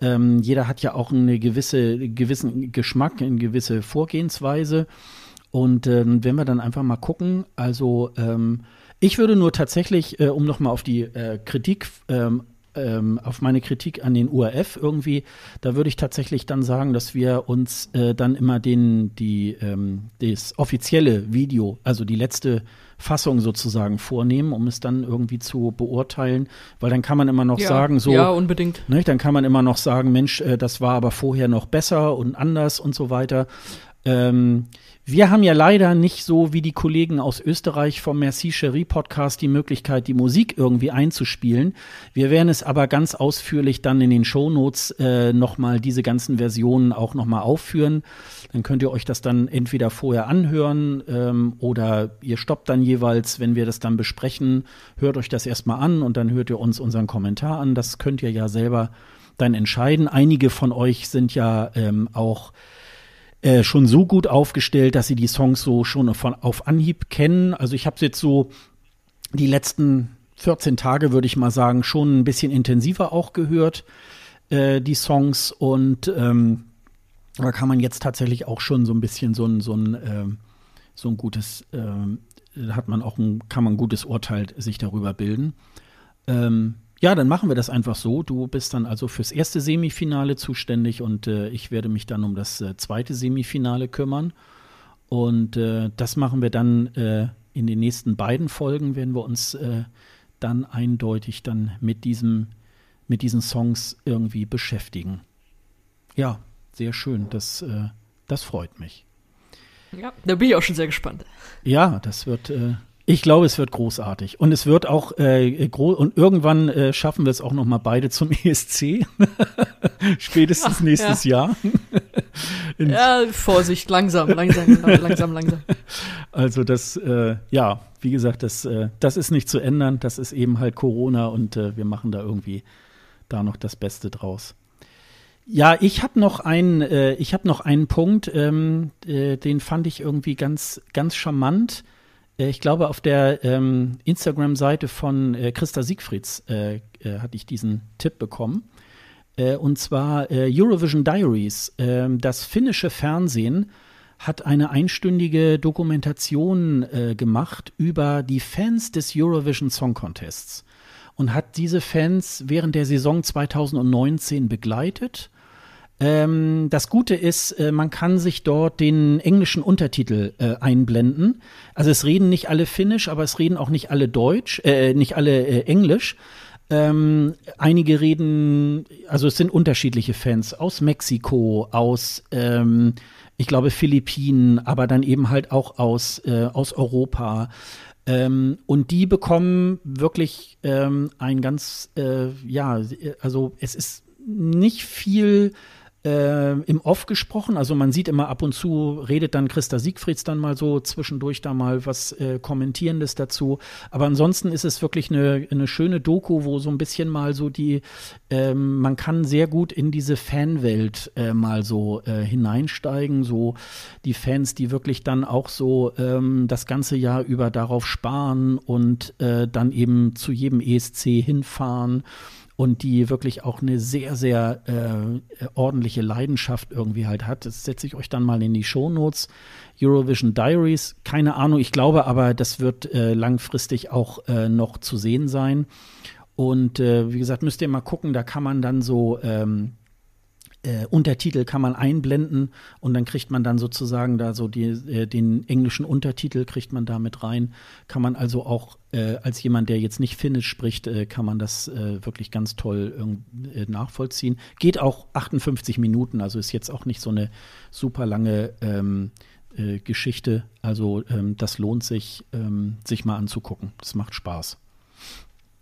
A: Ähm, jeder hat ja auch eine gewisse, gewissen Geschmack, eine gewisse Vorgehensweise. Und ähm, wenn wir dann einfach mal gucken, also ähm, ich würde nur tatsächlich, äh, um nochmal auf die äh, Kritik ähm, ähm, auf meine Kritik an den URF irgendwie, da würde ich tatsächlich dann sagen, dass wir uns äh, dann immer den, die, ähm, das offizielle Video, also die letzte Fassung sozusagen vornehmen, um es dann irgendwie zu beurteilen, weil dann kann man immer noch ja, sagen, so. Ja, unbedingt. Ne, dann kann man immer noch sagen, Mensch, äh, das war aber vorher noch besser und anders und so weiter. Ähm, wir haben ja leider nicht so wie die Kollegen aus Österreich vom Merci Cherie Podcast die Möglichkeit, die Musik irgendwie einzuspielen. Wir werden es aber ganz ausführlich dann in den Shownotes äh, nochmal diese ganzen Versionen auch nochmal aufführen. Dann könnt ihr euch das dann entweder vorher anhören ähm, oder ihr stoppt dann jeweils, wenn wir das dann besprechen, hört euch das erstmal an und dann hört ihr uns unseren Kommentar an. Das könnt ihr ja selber dann entscheiden. Einige von euch sind ja ähm, auch äh, schon so gut aufgestellt, dass sie die Songs so schon von, auf Anhieb kennen. Also ich habe jetzt so die letzten 14 Tage, würde ich mal sagen, schon ein bisschen intensiver auch gehört, äh, die Songs. Und ähm, da kann man jetzt tatsächlich auch schon so ein bisschen so ein, so ein, äh, so ein gutes, ähm, hat man auch ein, kann man ein gutes Urteil sich darüber bilden. Ähm, ja, dann machen wir das einfach so. Du bist dann also fürs erste Semifinale zuständig und äh, ich werde mich dann um das äh, zweite Semifinale kümmern. Und äh, das machen wir dann äh, in den nächsten beiden Folgen, werden wir uns äh, dann eindeutig dann mit diesem mit diesen Songs irgendwie beschäftigen. Ja, sehr schön. Das, äh, das freut mich.
B: Ja, da bin ich auch schon sehr gespannt.
A: Ja, das wird, ich glaube, es wird großartig. Und es wird auch äh, groß und irgendwann äh, schaffen wir es auch nochmal beide zum ESC. Spätestens ja, nächstes ja. Jahr. ja, Vorsicht,
B: langsam, langsam, langsam, langsam.
A: Also das, äh, ja, wie gesagt, das, äh, das ist nicht zu ändern. Das ist eben halt Corona und äh, wir machen da irgendwie da noch das Beste draus. Ja, ich habe noch einen, äh, ich habe noch einen Punkt, ähm, äh, den fand ich irgendwie ganz, ganz charmant. Äh, ich glaube, auf der ähm, Instagram-Seite von äh, Christa Siegfrieds äh, äh, hatte ich diesen Tipp bekommen. Äh, und zwar äh, Eurovision Diaries. Ähm, das finnische Fernsehen hat eine einstündige Dokumentation gemacht über die Fans des Eurovision Song Contests und hat diese Fans während der Saison 2019 begleitet ähm, das Gute ist, äh, man kann sich dort den englischen Untertitel äh, einblenden. Also es reden nicht alle Finnisch, aber es reden auch nicht alle Deutsch, äh, nicht alle äh, Englisch. Ähm, einige reden, also es sind unterschiedliche Fans aus Mexiko, aus, ähm, ich glaube, Philippinen, aber dann eben halt auch aus, äh, aus Europa. Ähm, und die bekommen wirklich ähm, ein ganz, äh, ja, also es ist nicht viel äh, im Off gesprochen. Also man sieht immer ab und zu, redet dann Christa Siegfrieds dann mal so zwischendurch da mal was äh, Kommentierendes dazu. Aber ansonsten ist es wirklich eine, eine schöne Doku, wo so ein bisschen mal so die, ähm, man kann sehr gut in diese Fanwelt äh, mal so äh, hineinsteigen. So die Fans, die wirklich dann auch so ähm, das ganze Jahr über darauf sparen und äh, dann eben zu jedem ESC hinfahren und die wirklich auch eine sehr, sehr äh, ordentliche Leidenschaft irgendwie halt hat. Das setze ich euch dann mal in die Shownotes. Eurovision Diaries, keine Ahnung, ich glaube aber, das wird äh, langfristig auch äh, noch zu sehen sein. Und äh, wie gesagt, müsst ihr mal gucken, da kann man dann so ähm, äh, Untertitel kann man einblenden und dann kriegt man dann sozusagen da so die, äh, den englischen Untertitel kriegt man da mit rein. Kann man also auch äh, als jemand, der jetzt nicht Finnisch spricht, äh, kann man das äh, wirklich ganz toll äh, nachvollziehen. Geht auch 58 Minuten, also ist jetzt auch nicht so eine super lange ähm, Geschichte. Also ähm, das lohnt sich, ähm, sich mal anzugucken. Das macht Spaß.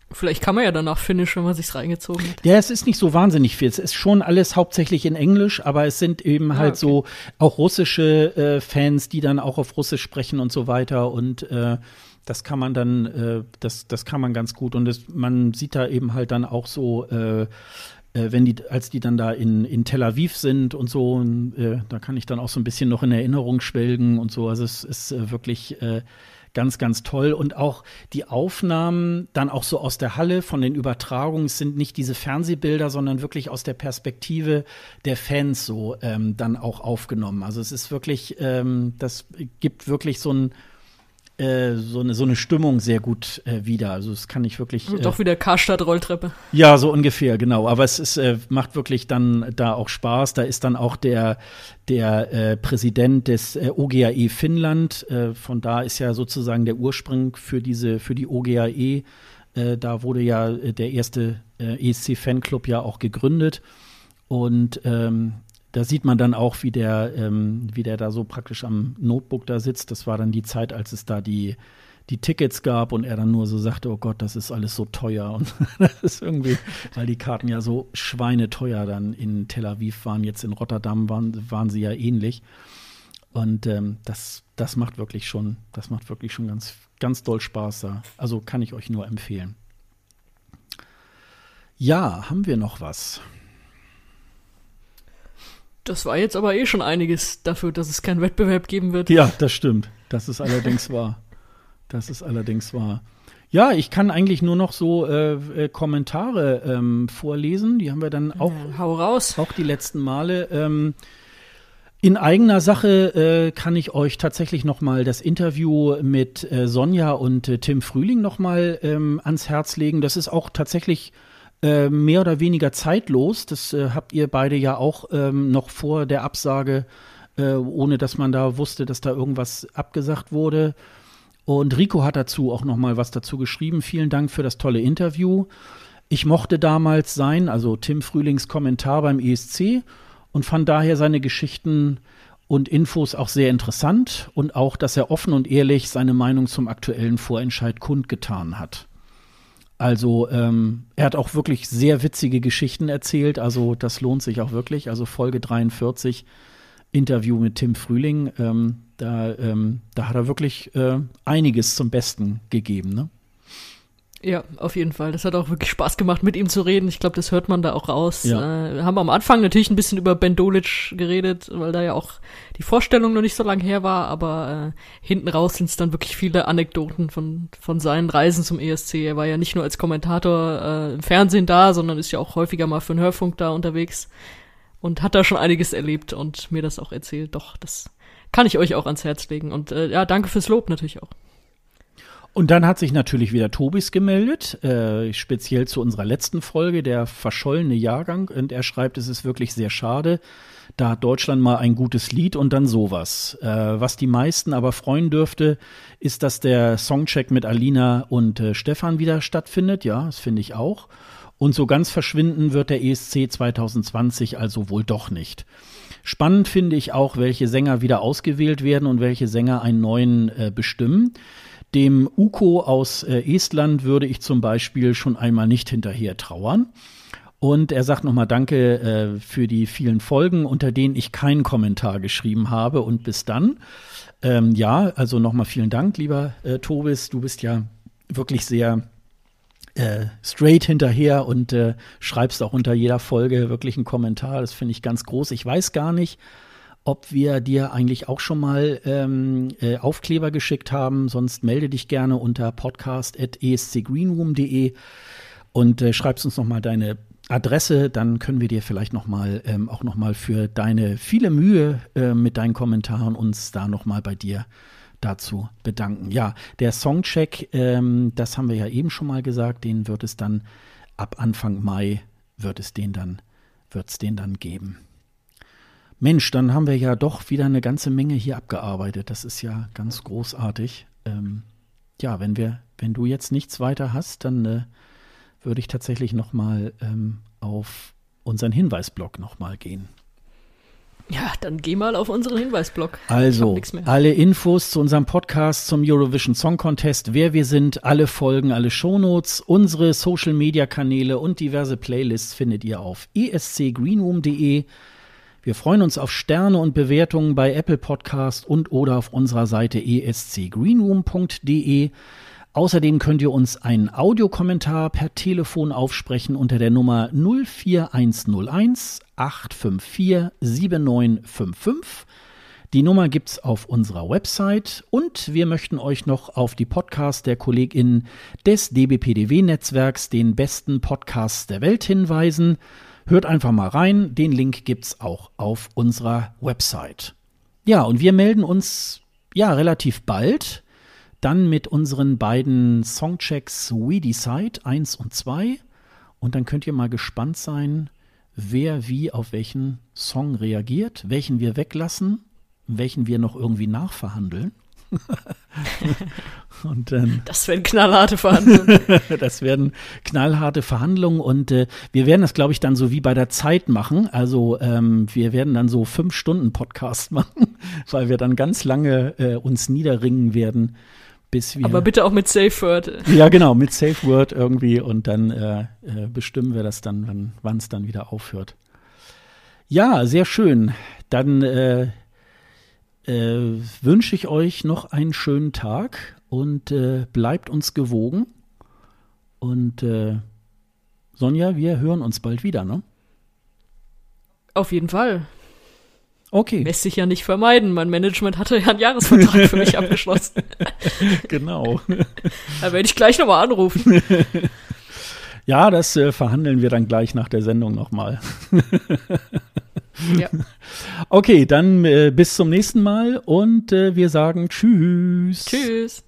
B: Vielleicht kann man ja danach Finnisch, wenn man sich's reingezogen hat.
A: Ja, es ist nicht so wahnsinnig viel. Es ist schon alles hauptsächlich in Englisch, aber es sind eben ah, halt okay. so auch russische äh, Fans, die dann auch auf Russisch sprechen und so weiter. Und äh, das kann man dann, äh, das, das kann man ganz gut. Und das, man sieht da eben halt dann auch so, äh, äh, wenn die, als die dann da in, in Tel Aviv sind und so, und, äh, da kann ich dann auch so ein bisschen noch in Erinnerung schwelgen und so. Also es ist wirklich ganz, ganz toll. Und auch die Aufnahmen dann auch so aus der Halle von den Übertragungen sind nicht diese Fernsehbilder, sondern wirklich aus der Perspektive der Fans so ähm, dann auch aufgenommen. Also es ist wirklich, ähm, das gibt wirklich so ein äh, so, eine, so eine Stimmung sehr gut äh, wieder. Also es kann ich wirklich. Äh, Doch
B: wieder Karstadt-Rolltreppe.
A: Ja, so ungefähr, genau. Aber es ist, äh, macht wirklich dann da auch Spaß. Da ist dann auch der, der äh, Präsident des OGAE Finnland. von da ist ja sozusagen der Ursprung für diese, für die OGAE. da wurde ja der erste ESC-Fanclub ja auch gegründet. Und ähm, da sieht man dann auch, wie der, ähm, wie der da so praktisch am Notebook da sitzt. Das war dann die Zeit, als es da die, die Tickets gab und er dann nur so sagte, oh Gott, das ist alles so teuer. Und das ist irgendwie, weil die Karten ja so schweineteuer dann in Tel Aviv waren, jetzt in Rotterdam waren, waren sie ja ähnlich. Und ähm, das, das macht wirklich schon, das macht wirklich schon ganz, ganz doll Spaß da. Also kann ich euch nur empfehlen. Ja, haben wir noch
B: was? Das war jetzt aber eh schon einiges dafür, dass es keinen Wettbewerb geben wird. Ja,
A: das stimmt. Das ist allerdings wahr. Das ist allerdings wahr. Ja, ich kann eigentlich nur noch so äh, äh, Kommentare ähm, vorlesen. Die haben wir dann auch, ja, hau raus. auch die letzten Male. Ähm, in eigener Sache äh, kann ich euch tatsächlich nochmal das Interview mit äh, Sonja und äh, Tim Frühling nochmal ähm, ans Herz legen. Das ist auch tatsächlich äh, mehr oder weniger zeitlos. Das äh, habt ihr beide ja auch ähm, noch vor der Absage, äh, ohne dass man da wusste, dass da irgendwas abgesagt wurde. Und Rico hat dazu auch noch mal was dazu geschrieben. Vielen Dank für das tolle Interview. Ich mochte damals sein, also Tim Frühlings Kommentar beim ESC und fand daher seine Geschichten und Infos auch sehr interessant und auch, dass er offen und ehrlich seine Meinung zum aktuellen Vorentscheid kundgetan hat. Also ähm, er hat auch wirklich sehr witzige Geschichten erzählt, also das lohnt sich auch wirklich. Also Folge 43, Interview mit Tim Frühling, ähm, da, ähm, da hat er wirklich äh, einiges zum Besten gegeben. Ne?
B: Ja, auf jeden Fall. Das hat auch wirklich Spaß gemacht, mit ihm zu reden. Ich glaube, das hört man da auch raus. Ja. Äh, wir haben am Anfang natürlich ein bisschen über Ben Dolic geredet, weil da ja auch die Vorstellung noch nicht so lange her war, aber äh, hinten raus sind es dann wirklich viele Anekdoten von, von seinen Reisen zum ESC. Er war ja nicht nur als Kommentator äh, im Fernsehen da, sondern ist ja auch häufiger mal für den Hörfunk da unterwegs und hat da schon einiges erlebt und mir das auch erzählt. Doch, das kann ich euch auch ans Herz legen. Und äh, ja, danke fürs Lob natürlich auch.
A: Und dann hat sich natürlich wieder Tobis gemeldet, äh, speziell zu unserer letzten Folge, der verschollene Jahrgang. Und er schreibt, es ist wirklich sehr schade. Da hat Deutschland mal ein gutes Lied und dann sowas. Äh, was die meisten aber freuen dürfte, ist, dass der Songcheck mit Alina und äh, Stefan wieder stattfindet. Ja, das finde ich auch. Und so ganz verschwinden wird der ESC 2020 also wohl doch nicht. Spannend finde ich auch, welche Sänger wieder ausgewählt werden und welche Sänger einen neuen äh, bestimmen. Dem Uko aus äh, Estland würde ich zum Beispiel schon einmal nicht hinterher trauern. Und er sagt nochmal Danke äh, für die vielen Folgen, unter denen ich keinen Kommentar geschrieben habe. Und bis dann. Ähm, ja, also nochmal vielen Dank, lieber äh, Tobis. Du bist ja wirklich sehr äh, straight hinterher und äh, schreibst auch unter jeder Folge wirklich einen Kommentar. Das finde ich ganz groß. Ich weiß gar nicht, ob wir dir eigentlich auch schon mal ähm, äh, Aufkleber geschickt haben. Sonst melde dich gerne unter podcast.escgreenroom.de und äh, schreibst uns nochmal deine Adresse, dann können wir dir vielleicht nochmal ähm, auch nochmal für deine viele Mühe äh, mit deinen Kommentaren uns da nochmal bei dir dazu bedanken. Ja, der Songcheck, ähm, das haben wir ja eben schon mal gesagt, den wird es dann ab Anfang Mai wird es den dann, wird es den dann geben. Mensch, dann haben wir ja doch wieder eine ganze Menge hier abgearbeitet. Das ist ja ganz großartig. Ähm, ja, wenn wir, wenn du jetzt nichts weiter hast, dann äh, würde ich tatsächlich nochmal ähm, auf unseren Hinweisblock nochmal gehen.
B: Ja, dann geh mal auf unseren Hinweisblock. Also, alle
A: Infos zu unserem Podcast, zum Eurovision Song Contest, wer wir sind, alle Folgen, alle Shownotes, unsere Social Media Kanäle und diverse Playlists findet ihr auf escgreenroom.de wir freuen uns auf Sterne und Bewertungen bei Apple Podcast und oder auf unserer Seite escgreenroom.de. Außerdem könnt ihr uns einen Audiokommentar per Telefon aufsprechen unter der Nummer 04101 854 7955. Die Nummer gibt es auf unserer Website und wir möchten euch noch auf die Podcasts der KollegInnen des DBPDW-Netzwerks, den besten Podcasts der Welt, hinweisen. Hört einfach mal rein, den Link gibt es auch auf unserer Website. Ja, und wir melden uns ja relativ bald dann mit unseren beiden Songchecks We Decide 1 und 2 und dann könnt ihr mal gespannt sein, wer wie auf welchen Song reagiert, welchen wir weglassen, welchen wir noch irgendwie nachverhandeln. und, ähm,
B: das werden knallharte Verhandlungen.
A: das werden knallharte Verhandlungen und äh, wir werden das, glaube ich, dann so wie bei der Zeit machen. Also ähm, wir werden dann so fünf Stunden Podcast machen, weil wir dann ganz lange äh, uns niederringen werden. Bis wir, Aber bitte auch mit Safe Word. Ja, genau, mit Safe Word irgendwie und dann äh, äh bestimmen wir das dann, wann es dann wieder aufhört. Ja, sehr schön. Dann äh, äh, wünsche ich euch noch einen schönen Tag und äh, bleibt uns gewogen. Und äh, Sonja, wir hören uns bald wieder, ne?
B: Auf jeden Fall. Okay. Lässt sich ja nicht vermeiden. Mein Management hatte ja einen Jahresvertrag für mich abgeschlossen. genau. da werde ich gleich nochmal anrufen.
A: Ja, das äh, verhandeln wir dann gleich nach der Sendung nochmal. Ja. Okay, dann äh, bis zum nächsten Mal und äh, wir sagen Tschüss.
B: Tschüss.